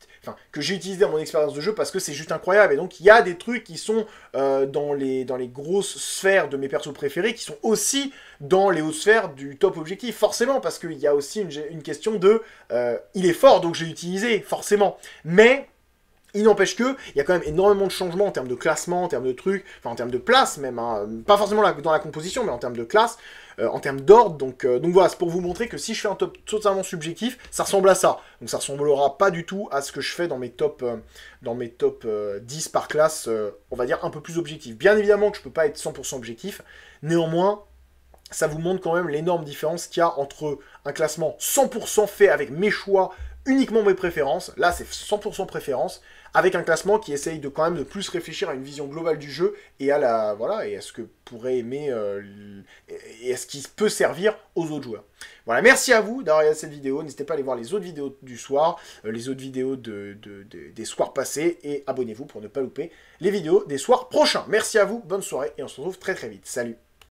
que j'ai utilisé dans mon expérience de jeu parce que c'est juste incroyable. Et donc, il y a des trucs qui sont euh, dans, les, dans les grosses sphères de mes persos préférés qui sont aussi dans les hautes sphères du top objectif. Forcément, parce qu'il y a aussi une, une question de... il est fort, donc j'ai utilisé, forcément. Mais il n'empêche que, il y a quand même énormément de changements en termes de classement, en termes de trucs, enfin en termes de place même, hein. pas forcément dans la composition, mais en termes de classe, euh, en termes d'ordre. Euh, donc, voilà, c'est pour vous montrer que si je fais un top totalement subjectif, ça ressemble à ça. Donc ça ressemblera pas du tout à ce que je fais dans mes top, euh, dans mes top 10 par classe, on va dire un peu plus objectif. Bien évidemment que je peux pas être 100% objectif, néanmoins, ça vous montre quand même l'énorme différence qu'il y a entre un classement 100% fait avec mes choix, uniquement mes préférences, là c'est 100% préférence, avec un classement qui essaye de quand même de plus réfléchir à une vision globale du jeu et à la voilà et à ce que pourrait aimer euh, et à ce qui peut servir aux autres joueurs. Voilà, merci à vous d'avoir regardé cette vidéo. N'hésitez pas à aller voir les autres vidéos du soir, euh, les autres vidéos des soirs passés et abonnez-vous pour ne pas louper les vidéos des soirs prochains. Merci à vous, bonne soirée et on se retrouve très très vite. Salut